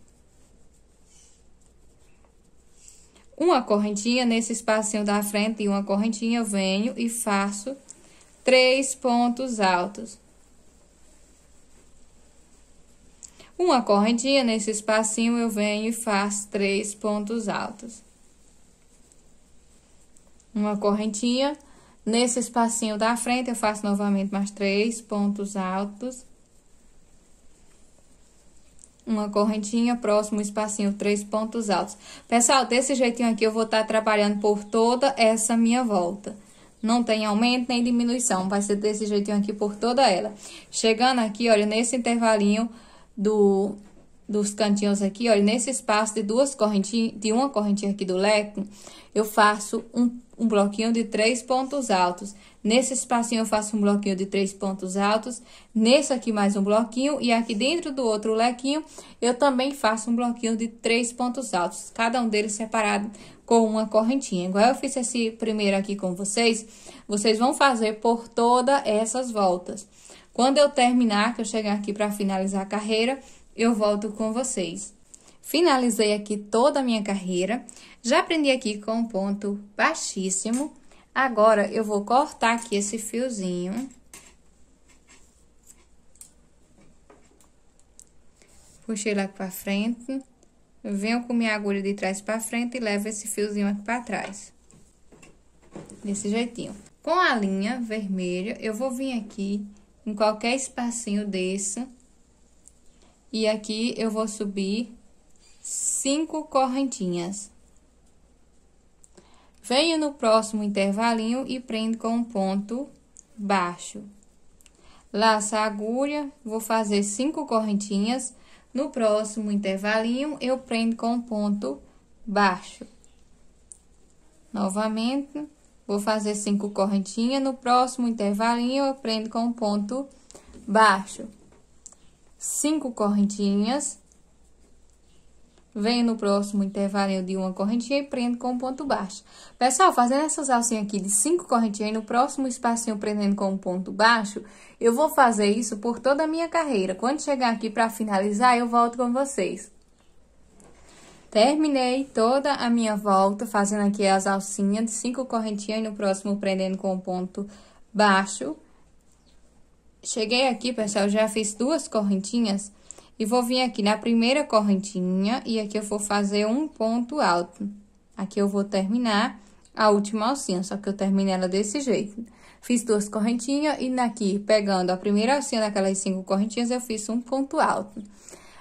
uma correntinha nesse espacinho da frente e uma correntinha, eu venho e faço três pontos altos. Uma correntinha nesse espacinho, eu venho e faço três pontos altos. Uma correntinha nesse espacinho da frente, eu faço novamente mais três pontos altos uma correntinha, próximo um espacinho, três pontos altos. Pessoal, desse jeitinho aqui eu vou estar tá trabalhando por toda essa minha volta. Não tem aumento nem diminuição, vai ser desse jeitinho aqui por toda ela. Chegando aqui, olha, nesse intervalinho do, dos cantinhos aqui, olha, nesse espaço de duas correntinhas, de uma correntinha aqui do leque, eu faço um um bloquinho de três pontos altos. Nesse espacinho eu faço um bloquinho de três pontos altos, nesse aqui mais um bloquinho e aqui dentro do outro lequinho eu também faço um bloquinho de três pontos altos, cada um deles separado com uma correntinha. Igual eu fiz esse primeiro aqui com vocês, vocês vão fazer por todas essas voltas. Quando eu terminar, que eu chegar aqui para finalizar a carreira, eu volto com vocês. Finalizei aqui toda a minha carreira. Já aprendi aqui com um ponto baixíssimo. Agora, eu vou cortar aqui esse fiozinho. Puxei lá pra frente. Venho com minha agulha de trás pra frente e levo esse fiozinho aqui pra trás. Desse jeitinho. Com a linha vermelha, eu vou vir aqui em qualquer espacinho desse. E aqui eu vou subir cinco correntinhas. Venho no próximo intervalinho e prendo com um ponto baixo. Laço a agulha, vou fazer cinco correntinhas. No próximo intervalinho, eu prendo com um ponto baixo. Novamente, vou fazer cinco correntinhas. No próximo intervalinho, eu prendo com um ponto baixo. Cinco correntinhas Venho no próximo intervalinho de uma correntinha e prendo com um ponto baixo. Pessoal, fazendo essas alcinhas aqui de cinco correntinhas, no próximo espacinho prendendo com um ponto baixo, eu vou fazer isso por toda a minha carreira. Quando chegar aqui para finalizar, eu volto com vocês. Terminei toda a minha volta fazendo aqui as alcinhas de cinco correntinhas no próximo prendendo com um ponto baixo. Cheguei aqui, pessoal, já fiz duas correntinhas e vou vir aqui na primeira correntinha e aqui eu vou fazer um ponto alto. Aqui eu vou terminar a última alcinha, só que eu terminei ela desse jeito. Fiz duas correntinhas e aqui, pegando a primeira alcinha daquelas cinco correntinhas, eu fiz um ponto alto.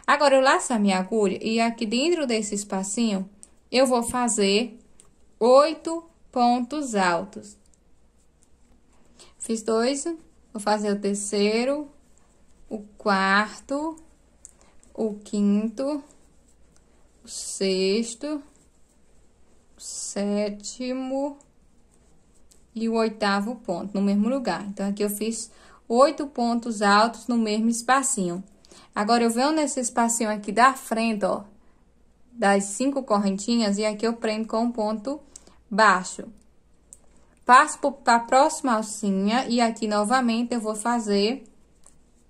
Agora, eu laço a minha agulha e aqui dentro desse espacinho, eu vou fazer oito pontos altos. Fiz dois, vou fazer o terceiro, o quarto o quinto, o sexto, o sétimo e o oitavo ponto no mesmo lugar. Então, aqui eu fiz oito pontos altos no mesmo espacinho. Agora, eu venho nesse espacinho aqui da frente, ó, das cinco correntinhas, e aqui eu prendo com um ponto baixo. Passo para a próxima alcinha e aqui novamente eu vou fazer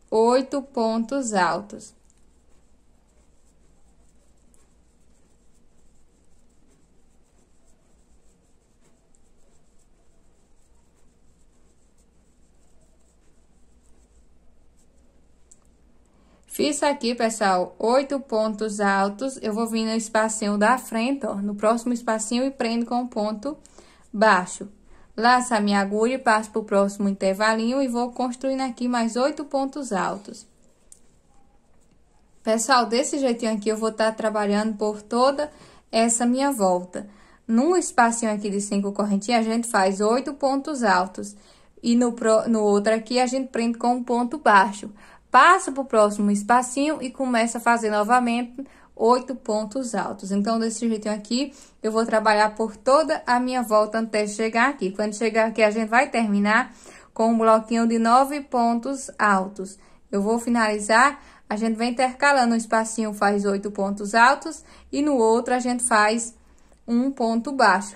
oito pontos altos. Fiz aqui, pessoal, oito pontos altos. Eu vou vir no espacinho da frente, ó, no próximo espacinho e prendo com um ponto baixo. Laço a minha agulha e passo para o próximo intervalinho e vou construindo aqui mais oito pontos altos. Pessoal, desse jeitinho aqui eu vou estar tá trabalhando por toda essa minha volta. Num espacinho aqui de cinco correntinhas, a gente faz oito pontos altos. E no, pro, no outro aqui, a gente prende com um ponto baixo passa para o próximo espacinho e começa a fazer novamente oito pontos altos. Então, desse jeitinho aqui, eu vou trabalhar por toda a minha volta até chegar aqui. Quando chegar aqui, a gente vai terminar com um bloquinho de nove pontos altos. Eu vou finalizar, a gente vem intercalando, um espacinho faz oito pontos altos e no outro a gente faz um ponto baixo.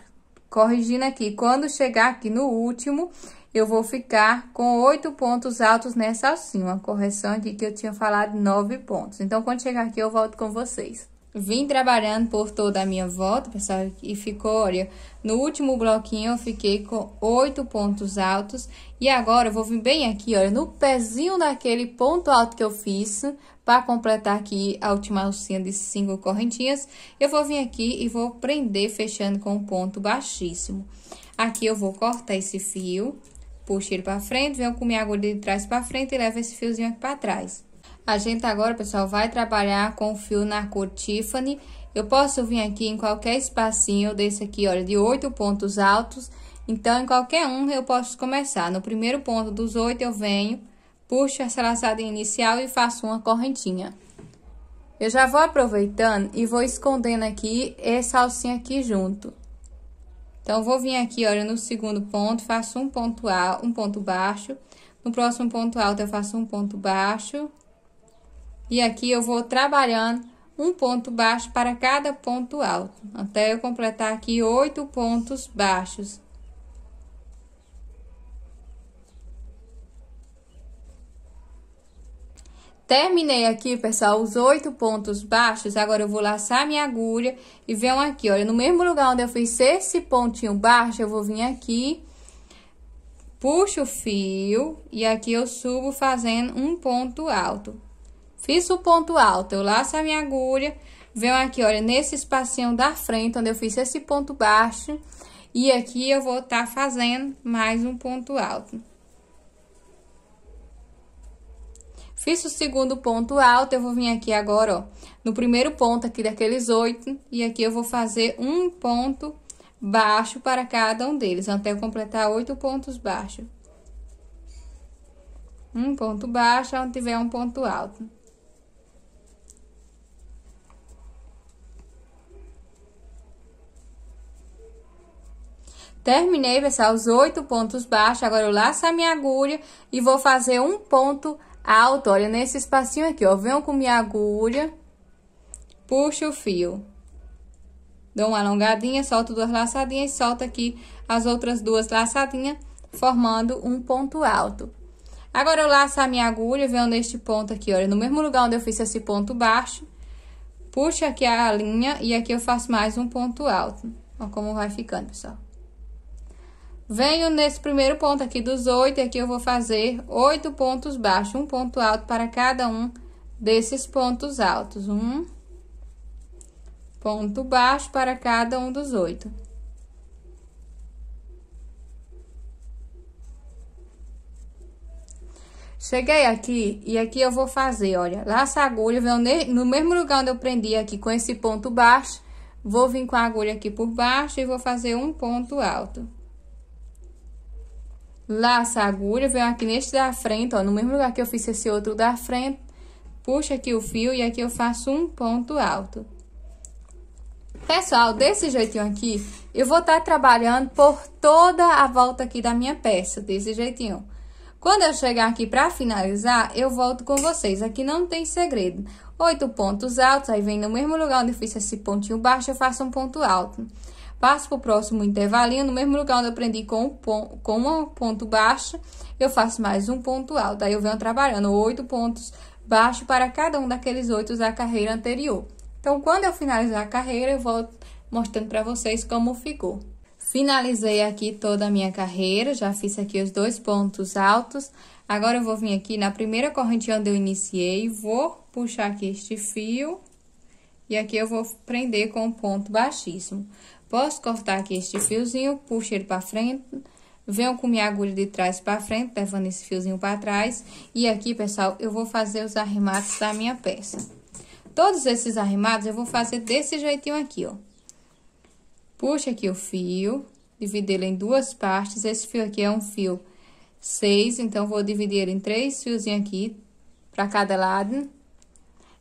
Corrigindo aqui, quando chegar aqui no último, eu vou ficar com oito pontos altos nessa alcinha. Uma correção de que eu tinha falado nove pontos. Então, quando chegar aqui, eu volto com vocês. Vim trabalhando por toda a minha volta, pessoal, e ficou, olha, no último bloquinho eu fiquei com oito pontos altos. E agora eu vou vir bem aqui, olha, no pezinho daquele ponto alto que eu fiz, para completar aqui a última alcinha de cinco correntinhas, eu vou vir aqui e vou prender fechando com um ponto baixíssimo. Aqui eu vou cortar esse fio, Puxa ele para frente, venho com minha agulha de trás para frente e levo esse fiozinho aqui para trás. A gente agora, pessoal, vai trabalhar com o fio na cor Tiffany. Eu posso vir aqui em qualquer espacinho, eu aqui, olha, de oito pontos altos. Então, em qualquer um, eu posso começar. No primeiro ponto dos oito, eu venho, puxo essa laçada inicial e faço uma correntinha. Eu já vou aproveitando e vou escondendo aqui essa alcinha aqui junto. Então, vou vir aqui, olha, no segundo ponto, faço um ponto, alto, um ponto baixo. No próximo ponto alto, eu faço um ponto baixo. E aqui eu vou trabalhando um ponto baixo para cada ponto alto, até eu completar aqui oito pontos baixos. Terminei aqui, pessoal, os oito pontos baixos. Agora, eu vou laçar minha agulha e venho aqui, olha, no mesmo lugar onde eu fiz esse pontinho baixo, eu vou vir aqui, puxo o fio e aqui eu subo fazendo um ponto alto. Fiz o ponto alto, eu laço a minha agulha, venho aqui, olha, nesse espacinho da frente, onde eu fiz esse ponto baixo, e aqui eu vou estar tá fazendo mais um ponto alto. Fiz o segundo ponto alto, eu vou vir aqui agora, ó, no primeiro ponto aqui daqueles oito, e aqui eu vou fazer um ponto baixo para cada um deles, até eu completar oito pontos baixos. Um ponto baixo, onde tiver um ponto alto. Terminei, pessoal, os oito pontos baixos. Agora eu laço a minha agulha e vou fazer um ponto alto, olha, nesse espacinho aqui, ó. Venho com minha agulha, puxo o fio. Dou uma alongadinha, solto duas laçadinhas, solto aqui as outras duas laçadinhas, formando um ponto alto. Agora, eu laço a minha agulha, venho neste ponto aqui, olha, no mesmo lugar onde eu fiz esse ponto baixo. Puxo aqui a linha e aqui eu faço mais um ponto alto. Ó como vai ficando, pessoal. Venho nesse primeiro ponto aqui dos oito, e aqui eu vou fazer oito pontos baixos, um ponto alto para cada um desses pontos altos. Um ponto baixo para cada um dos oito. Cheguei aqui e aqui eu vou fazer, olha, laço a agulha, venho no mesmo lugar onde eu prendi aqui com esse ponto baixo, vou vir com a agulha aqui por baixo e vou fazer um ponto alto laça a agulha, vem aqui neste da frente, ó, no mesmo lugar que eu fiz esse outro da frente, Puxa aqui o fio e aqui eu faço um ponto alto. Pessoal, desse jeitinho aqui, eu vou estar tá trabalhando por toda a volta aqui da minha peça, desse jeitinho. Quando eu chegar aqui para finalizar, eu volto com vocês. Aqui não tem segredo. Oito pontos altos, aí vem no mesmo lugar onde eu fiz esse pontinho baixo, eu faço um ponto alto. Passo para o próximo intervalinho, no mesmo lugar onde eu aprendi com um, ponto, com um ponto baixo, eu faço mais um ponto alto. Daí eu venho trabalhando oito pontos baixos para cada um daqueles oito da carreira anterior. Então, quando eu finalizar a carreira, eu volto mostrando para vocês como ficou. Finalizei aqui toda a minha carreira, já fiz aqui os dois pontos altos. Agora eu vou vir aqui na primeira corrente onde eu iniciei, vou puxar aqui este fio e aqui eu vou prender com um ponto baixíssimo. Posso cortar aqui este fiozinho, puxo ele para frente, venho com minha agulha de trás para frente, levando esse fiozinho para trás. E aqui, pessoal, eu vou fazer os arrimados da minha peça. Todos esses arrimados eu vou fazer desse jeitinho aqui, ó. Puxa aqui o fio, divido ele em duas partes. Esse fio aqui é um fio seis, então vou dividir ele em três fiozinhos aqui, para cada lado.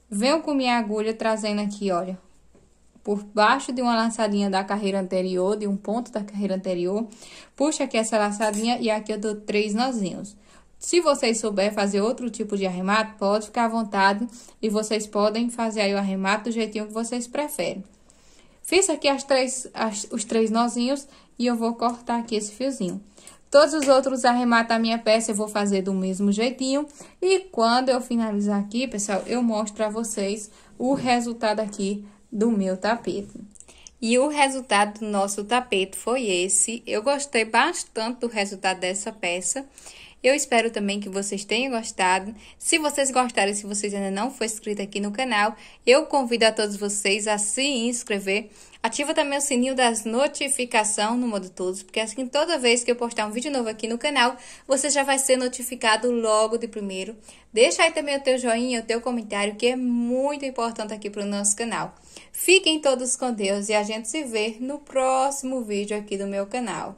Venho com minha agulha trazendo aqui, olha, por baixo de uma laçadinha da carreira anterior, de um ponto da carreira anterior, puxa aqui essa laçadinha e aqui eu dou três nozinhos. Se vocês souber fazer outro tipo de arremato, pode ficar à vontade e vocês podem fazer aí o arremato do jeitinho que vocês preferem. Fiz aqui as três, as, os três nozinhos e eu vou cortar aqui esse fiozinho. Todos os outros arrematos da minha peça eu vou fazer do mesmo jeitinho. E quando eu finalizar aqui, pessoal, eu mostro a vocês o resultado aqui do meu tapete. E o resultado do nosso tapete foi esse. Eu gostei bastante do resultado dessa peça. Eu espero também que vocês tenham gostado. Se vocês gostaram, se vocês ainda não foi inscrito aqui no canal, eu convido a todos vocês a se inscrever, Ativa também o sininho das notificações no modo todos, porque assim toda vez que eu postar um vídeo novo aqui no canal, você já vai ser notificado logo de primeiro. Deixa aí também o teu joinha, o teu comentário, que é muito importante aqui para o nosso canal. Fiquem todos com Deus e a gente se vê no próximo vídeo aqui do meu canal.